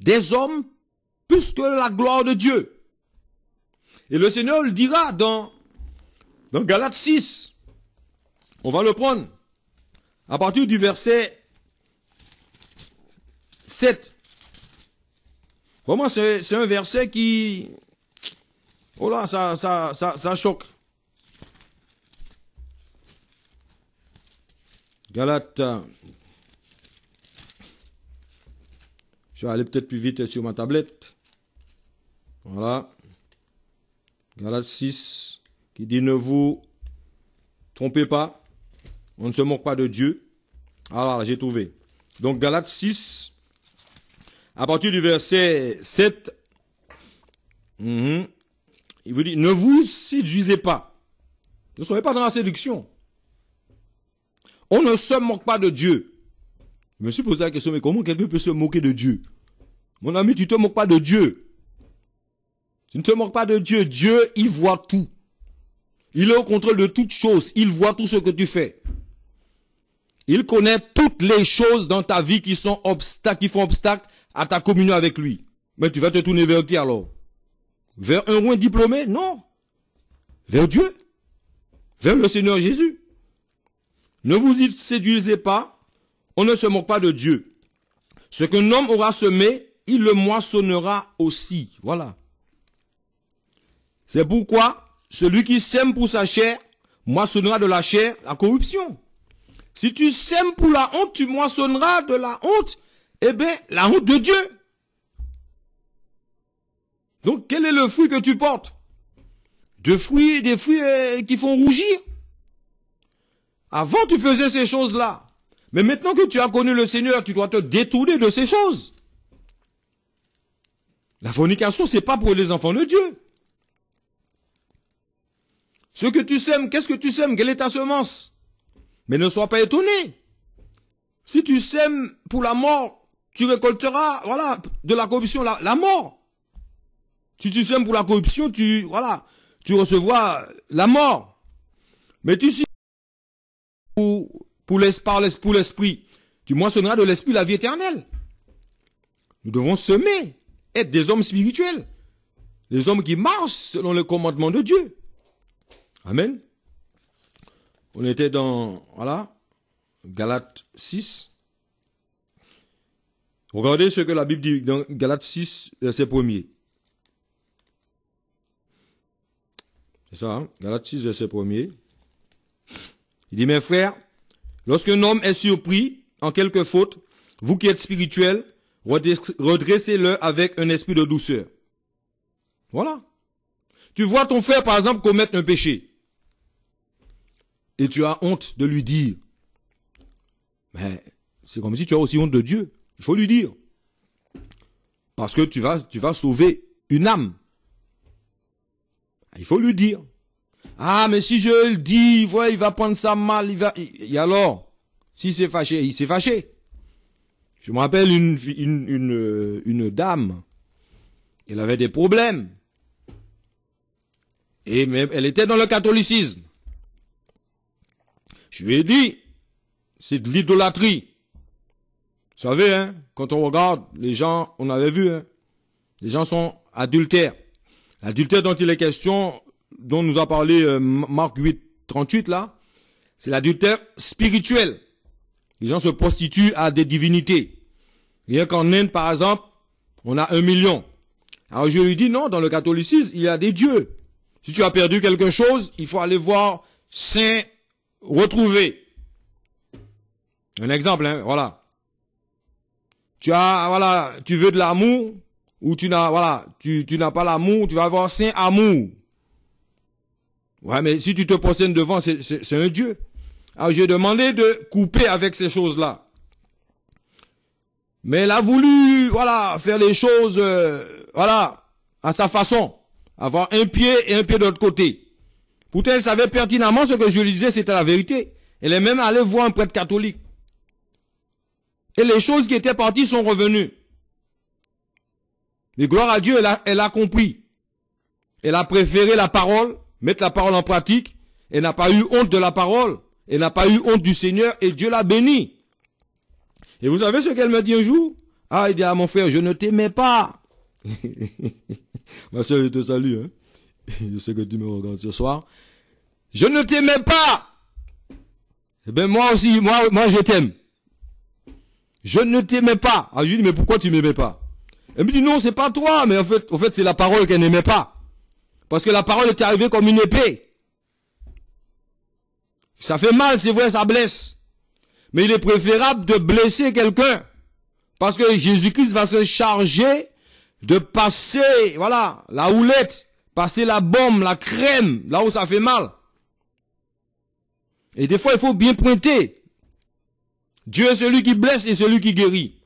des hommes plus que la gloire de Dieu. Et le Seigneur le dira dans, dans Galates 6. On va le prendre à partir du verset 7. Vraiment, c'est un verset qui... Oh là, ça, ça, ça choque. Galate. Je vais aller peut-être plus vite sur ma tablette. Voilà. Galate 6 qui dit ne vous trompez pas. On ne se moque pas de Dieu. Alors, j'ai trouvé. Donc, Galate 6, à partir du verset 7, mhm. il vous dit, ne vous séduisez pas. Ne soyez pas dans la séduction. On ne se moque pas de Dieu. Je me suis posé la question, mais comment quelqu'un peut se moquer de Dieu Mon ami, tu ne te moques pas de Dieu. Tu ne te moques pas de Dieu. Dieu, il voit tout. Il est au contrôle de toutes choses. Il voit tout ce que tu fais. Il connaît toutes les choses dans ta vie qui sont obstacles, qui font obstacle à ta communion avec lui. Mais tu vas te tourner vers qui alors Vers un roi diplômé Non. Vers Dieu. Vers le Seigneur Jésus. Ne vous y séduisez pas, on ne se moque pas de Dieu. Ce qu'un homme aura semé, il le moissonnera aussi. Voilà. C'est pourquoi celui qui sème pour sa chair, moissonnera de la chair la corruption. Si tu sèmes pour la honte, tu moissonneras de la honte, eh bien, la honte de Dieu. Donc, quel est le fruit que tu portes fruits, des fruits euh, qui font rougir. Avant, tu faisais ces choses-là. Mais maintenant que tu as connu le Seigneur, tu dois te détourner de ces choses. La fornication, c'est pas pour les enfants de Dieu. Ce que tu sèmes, qu'est-ce que tu sèmes Quelle est ta semence Mais ne sois pas étonné. Si tu sèmes pour la mort, tu récolteras, voilà, de la corruption, la, mort. Si tu sèmes pour la corruption, tu, voilà, tu recevras la mort. Mais tu pour, l'esprit. Tu moissonneras de l'esprit la vie éternelle. Nous devons semer, être des hommes spirituels, des hommes qui marchent selon le commandement de Dieu. Amen. On était dans, voilà, Galates 6. Regardez ce que la Bible dit dans Galates 6, verset 1er. C'est ça, hein? Galates 6, verset 1er. Il dit, mes frères, lorsqu'un homme est surpris en quelque faute, vous qui êtes spirituels, redressez-le avec un esprit de douceur. Voilà. Tu vois ton frère, par exemple, commettre un péché. Et tu as honte de lui dire. Mais c'est comme si tu as aussi honte de Dieu. Il faut lui dire. Parce que tu vas, tu vas sauver une âme. Il faut lui dire. Ah, mais si je le dis, voilà, il va prendre ça mal, il va... Et alors S'il s'est fâché, il s'est fâché. Je me rappelle une, une, une, euh, dame, elle avait des problèmes. Et même, elle était dans le catholicisme. Je lui ai dit, c'est de l'idolâtrie. Vous savez, hein, quand on regarde les gens, on avait vu, hein, les gens sont adultères. L'adultère dont il est question dont nous a parlé euh, Marc 838 là, c'est l'adultère spirituel. Les gens se prostituent à des divinités. Rien qu'en Inde, par exemple, on a un million. Alors je lui dis, non, dans le catholicisme, il y a des dieux. Si tu as perdu quelque chose, il faut aller voir saint retrouver. Un exemple, hein, voilà. Tu as, voilà, tu veux de l'amour, ou tu n'as, voilà, tu, tu n'as pas l'amour, tu vas avoir saint amour. Ouais, mais si tu te possèdes devant, c'est un Dieu. Alors j'ai demandé de couper avec ces choses-là. Mais elle a voulu, voilà, faire les choses, euh, voilà, à sa façon. Avoir un pied et un pied de l'autre côté. Pourtant, elle savait pertinemment ce que je lui disais, c'était la vérité. Elle est même allée voir un prêtre catholique. Et les choses qui étaient parties sont revenues. Mais gloire à Dieu, elle a, elle a compris. Elle a préféré la parole mettre la parole en pratique et n'a pas eu honte de la parole et n'a pas eu honte du Seigneur et Dieu l'a béni. Et vous savez ce qu'elle me dit un jour Ah, il dit à ah, mon frère, je ne t'aimais pas. Ma soeur, je te salue. Hein? je sais que tu me regardes ce soir. Je ne t'aimais pas. Eh bien, moi aussi, moi, moi je t'aime. Je ne t'aimais pas. Ah, je lui dis, mais pourquoi tu m'aimais pas Elle me dit, non, c'est pas toi, mais en fait, en fait c'est la parole qu'elle n'aimait pas. Parce que la parole est arrivée comme une épée. Ça fait mal, c'est vrai, ça blesse. Mais il est préférable de blesser quelqu'un. Parce que Jésus-Christ va se charger de passer, voilà, la houlette, passer la bombe, la crème, là où ça fait mal. Et des fois, il faut bien pointer. Dieu est celui qui blesse et celui qui guérit.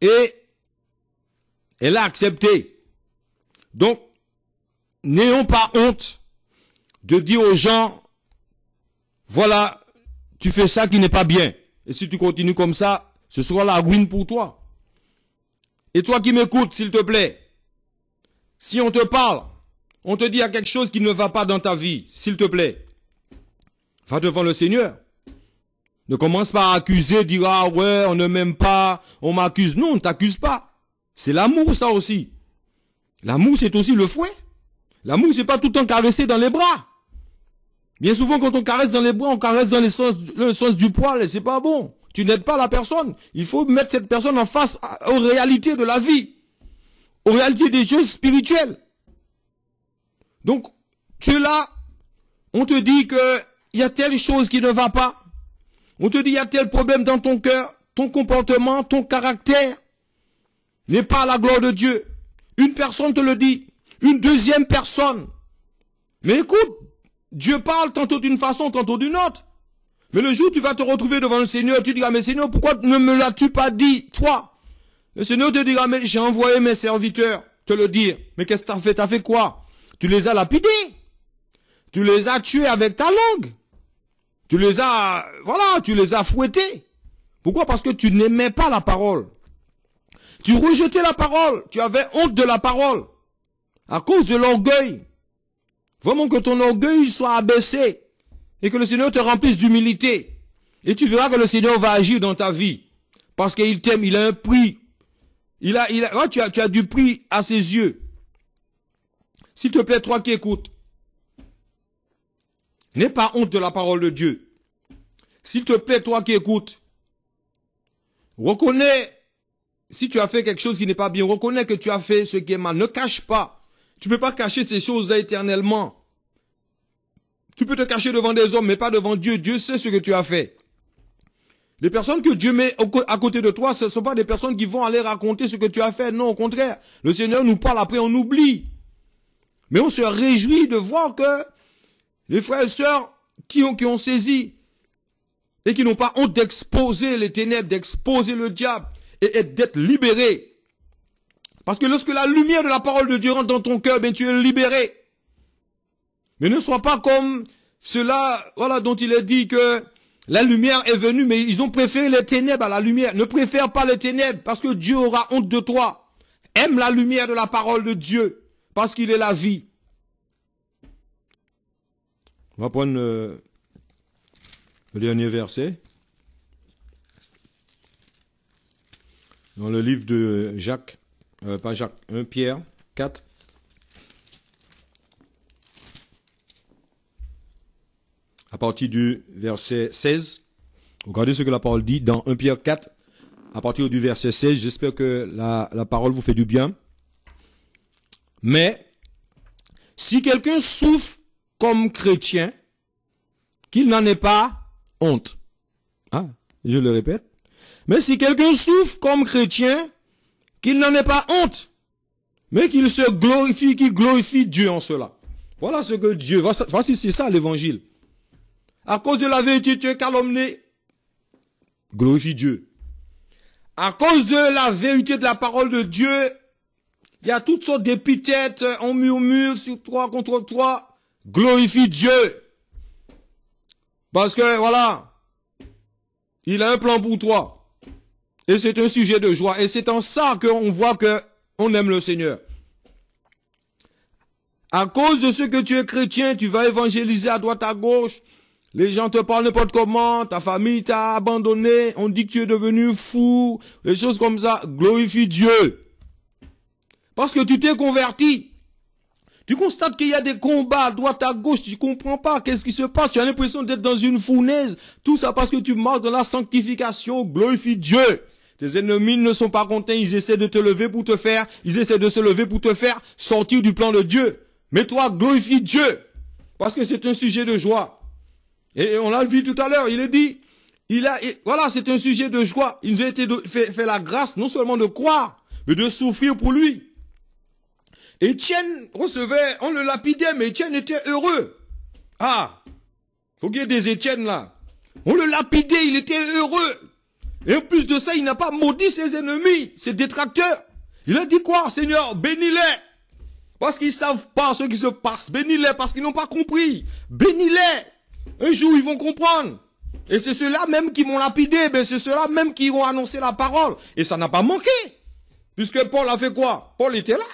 Et elle a accepté. Donc, n'ayons pas honte de dire aux gens, voilà, tu fais ça qui n'est pas bien. Et si tu continues comme ça, ce sera la ruine pour toi. Et toi qui m'écoutes, s'il te plaît, si on te parle, on te dit à quelque chose qui ne va pas dans ta vie, s'il te plaît, va devant le Seigneur. Ne commence pas à accuser, dire ah ouais, on ne m'aime pas, on m'accuse. Non, on ne t'accuse pas. C'est l'amour ça aussi. L'amour, c'est aussi le fouet. L'amour, c'est pas tout le temps caresser dans les bras. Bien souvent, quand on caresse dans les bras, on caresse dans sens, le sens du poil et c'est pas bon. Tu n'aides pas la personne. Il faut mettre cette personne en face aux réalités de la vie, aux réalités des choses spirituelles. Donc, tu es là, on te dit que il y a telle chose qui ne va pas. On te dit il y a tel problème dans ton cœur, ton comportement, ton caractère n'est pas à la gloire de Dieu. Une personne te le dit. Une deuxième personne. Mais écoute, Dieu parle tantôt d'une façon, tantôt d'une autre. Mais le jour tu vas te retrouver devant le Seigneur, tu diras, mais Seigneur, pourquoi ne me l'as-tu pas dit, toi Le Seigneur te dira, mais j'ai envoyé mes serviteurs te le dire. Mais qu'est-ce que as fait Tu as fait quoi Tu les as lapidés. Tu les as tués avec ta langue. Tu les as, voilà, tu les as fouettés. Pourquoi Parce que tu n'aimais pas la parole. Tu rejetais la parole. Tu avais honte de la parole. À cause de l'orgueil. Vraiment que ton orgueil soit abaissé. Et que le Seigneur te remplisse d'humilité. Et tu verras que le Seigneur va agir dans ta vie. Parce qu'il t'aime. Il a un prix. Il a, il tu, as, tu as du prix à ses yeux. S'il te plaît, toi qui écoutes, n'aie pas honte de la parole de Dieu. S'il te plaît, toi qui écoutes, reconnais si tu as fait quelque chose qui n'est pas bien, reconnais que tu as fait ce qui est mal. Ne cache pas. Tu ne peux pas cacher ces choses-là éternellement. Tu peux te cacher devant des hommes, mais pas devant Dieu. Dieu sait ce que tu as fait. Les personnes que Dieu met à côté de toi, ce ne sont pas des personnes qui vont aller raconter ce que tu as fait. Non, au contraire. Le Seigneur nous parle, après on oublie. Mais on se réjouit de voir que les frères et sœurs qui ont, qui ont saisi et qui n'ont pas honte d'exposer les ténèbres, d'exposer le diable, d'être libéré. Parce que lorsque la lumière de la parole de Dieu rentre dans ton cœur, ben tu es libéré. Mais ne sois pas comme ceux voilà, dont il est dit que la lumière est venue, mais ils ont préféré les ténèbres à la lumière. Ne préfère pas les ténèbres, parce que Dieu aura honte de toi. Aime la lumière de la parole de Dieu, parce qu'il est la vie. On va prendre euh, le dernier verset. dans le livre de Jacques, euh, pas Jacques, 1 Pierre 4. À partir du verset 16, regardez ce que la parole dit dans 1 Pierre 4, à partir du verset 16, j'espère que la, la parole vous fait du bien. Mais, si quelqu'un souffre comme chrétien, qu'il n'en ait pas honte. Ah, je le répète. Mais si quelqu'un souffre comme chrétien, qu'il n'en ait pas honte, mais qu'il se glorifie, qu'il glorifie Dieu en cela. Voilà ce que Dieu, voici c'est ça l'évangile. À cause de la vérité, tu es calomné. Glorifie Dieu. À cause de la vérité de la parole de Dieu, il y a toutes sortes d'épithètes, on murmure sur toi, contre toi. Glorifie Dieu. Parce que, voilà, il a un plan pour toi. Et c'est un sujet de joie. Et c'est en ça qu'on voit que on aime le Seigneur. À cause de ce que tu es chrétien, tu vas évangéliser à droite, à gauche. Les gens te parlent n'importe comment, ta famille t'a abandonné, on dit que tu es devenu fou, des choses comme ça. Glorifie Dieu. Parce que tu t'es converti. Tu constates qu'il y a des combats à droite, à gauche, tu comprends pas qu'est-ce qui se passe, tu as l'impression d'être dans une fournaise. Tout ça parce que tu marches dans la sanctification, glorifie Dieu. Tes ennemis ne sont pas contents, ils essaient de te lever pour te faire, ils essaient de se lever pour te faire sortir du plan de Dieu. Mais toi, glorifie Dieu, parce que c'est un sujet de joie. Et on l'a vu tout à l'heure, il est dit, il a, voilà, c'est un sujet de joie. Il nous a été fait, la grâce non seulement de croire, mais de souffrir pour lui. Étienne recevait, on le lapidait, mais Étienne était heureux. Ah, faut qu'il y ait des Étiennes, là. On le lapidait, il était heureux. Et en plus de ça, il n'a pas maudit ses ennemis, ses détracteurs. Il a dit quoi, Seigneur Bénis-les. Parce qu'ils savent pas ce qui se passe. Bénis-les parce qu'ils n'ont pas compris. Bénis-les. Un jour, ils vont comprendre. Et c'est ceux-là même qui m'ont lapidé. Ben, c'est ceux-là même qui ont annoncé la parole. Et ça n'a pas manqué. Puisque Paul a fait quoi Paul était là,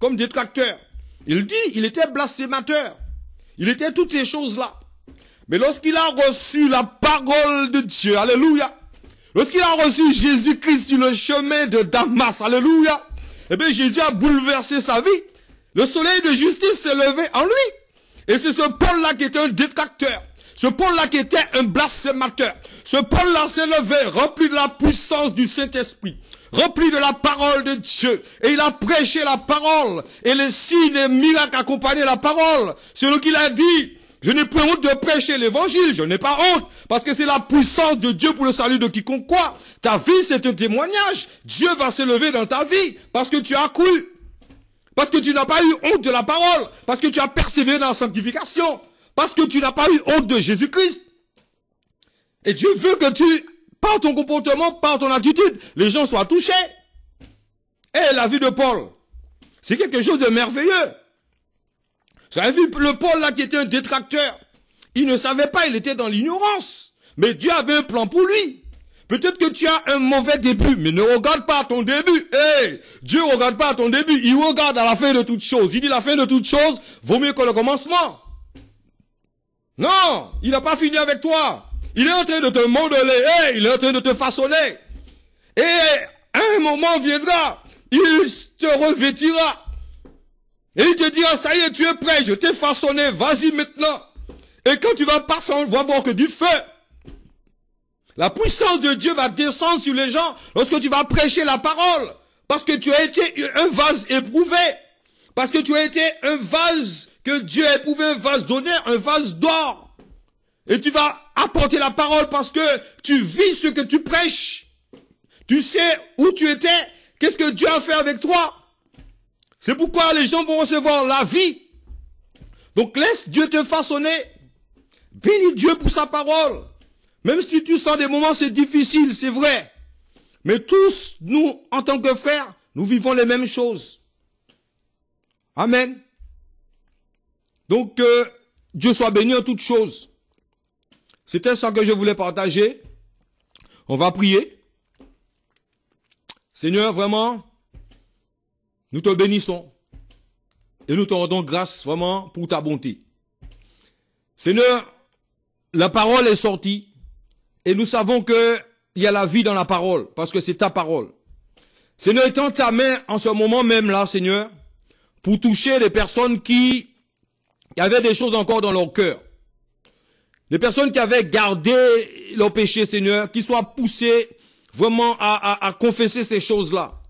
comme détracteur. Il dit, il était blasphémateur. Il était toutes ces choses-là. Mais lorsqu'il a reçu la parole de Dieu, alléluia, Lorsqu'il a reçu Jésus-Christ sur le chemin de Damas, alléluia, eh bien Jésus a bouleversé sa vie. Le soleil de justice s'est levé en lui. Et c'est ce Paul-là qui était un détracteur. Ce Paul-là qui était un blasphémateur. Ce Paul-là s'est levé, rempli de la puissance du Saint-Esprit rempli de la parole de Dieu. Et il a prêché la parole. Et les signes et miracles accompagnaient la parole. C'est ce qu'il a dit. Je n'ai plus honte de prêcher l'évangile, je n'ai pas honte, parce que c'est la puissance de Dieu pour le salut de quiconque croit. Ta vie, c'est un témoignage. Dieu va se lever dans ta vie, parce que tu as cru. Parce que tu n'as pas eu honte de la parole, parce que tu as persévéré dans la sanctification, parce que tu n'as pas eu honte de Jésus-Christ. Et Dieu veut que tu, par ton comportement, par ton attitude, les gens soient touchés. Et eh, la vie de Paul, c'est quelque chose de merveilleux. Vous vu, le Paul là qui était un détracteur, il ne savait pas, il était dans l'ignorance. Mais Dieu avait un plan pour lui. Peut-être que tu as un mauvais début, mais ne regarde pas ton début. Eh, Dieu regarde pas ton début, il regarde à la fin de toutes choses. Il dit la fin de toutes choses vaut mieux que le commencement. Non, il n'a pas fini avec toi. Il est en train de te modeler, il est en train de te façonner. Et un moment viendra, il te revêtira et il te dit, ah, ça y est, tu es prêt, je t'ai façonné, vas-y maintenant. Et quand tu vas passer, on va voir que du feu. La puissance de Dieu va descendre sur les gens lorsque tu vas prêcher la parole. Parce que tu as été un vase éprouvé. Parce que tu as été un vase que Dieu a éprouvé, un vase d'honneur, un vase d'or. Et tu vas apporter la parole parce que tu vis ce que tu prêches. Tu sais où tu étais, qu'est-ce que Dieu a fait avec toi. C'est pourquoi les gens vont recevoir la vie. Donc laisse Dieu te façonner. Bénis Dieu pour sa parole. Même si tu sens des moments, c'est difficile, c'est vrai. Mais tous, nous, en tant que frères, nous vivons les mêmes choses. Amen. Donc, euh, Dieu soit béni en toutes choses. C'était ça que je voulais partager. On va prier. Seigneur, vraiment, nous te bénissons et nous te rendons grâce vraiment pour ta bonté. Seigneur, la parole est sortie et nous savons que il y a la vie dans la parole parce que c'est ta parole. Seigneur, étends ta main en ce moment même là, Seigneur, pour toucher les personnes qui, avaient des choses encore dans leur cœur. Les personnes qui avaient gardé leur péché, Seigneur, qui soient poussées vraiment à confesser ces choses-là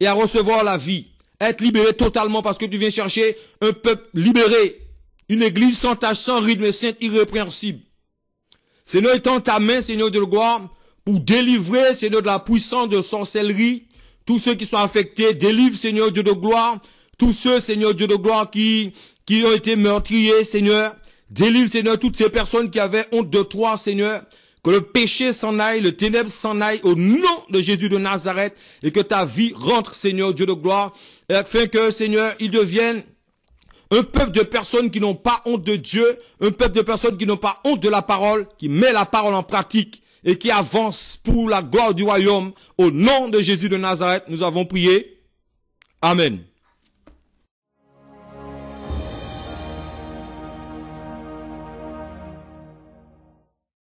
et à recevoir la vie être libéré totalement parce que tu viens chercher un peuple libéré, une église sans tâche, sans rythme, sainte, irrépréhensible. Seigneur, étends ta main, Seigneur Dieu de gloire, pour délivrer, Seigneur, de la puissance de sorcellerie, tous ceux qui sont affectés, délivre, Seigneur Dieu de gloire, tous ceux, Seigneur Dieu de gloire, qui, qui ont été meurtriers, Seigneur, délivre, Seigneur, toutes ces personnes qui avaient honte de toi, Seigneur, que le péché s'en aille, le ténèbre s'en aille au nom de Jésus de Nazareth et que ta vie rentre, Seigneur Dieu de gloire, et afin que, Seigneur, ils deviennent un peuple de personnes qui n'ont pas honte de Dieu, un peuple de personnes qui n'ont pas honte de la parole, qui met la parole en pratique et qui avance pour la gloire du royaume. Au nom de Jésus de Nazareth, nous avons prié. Amen.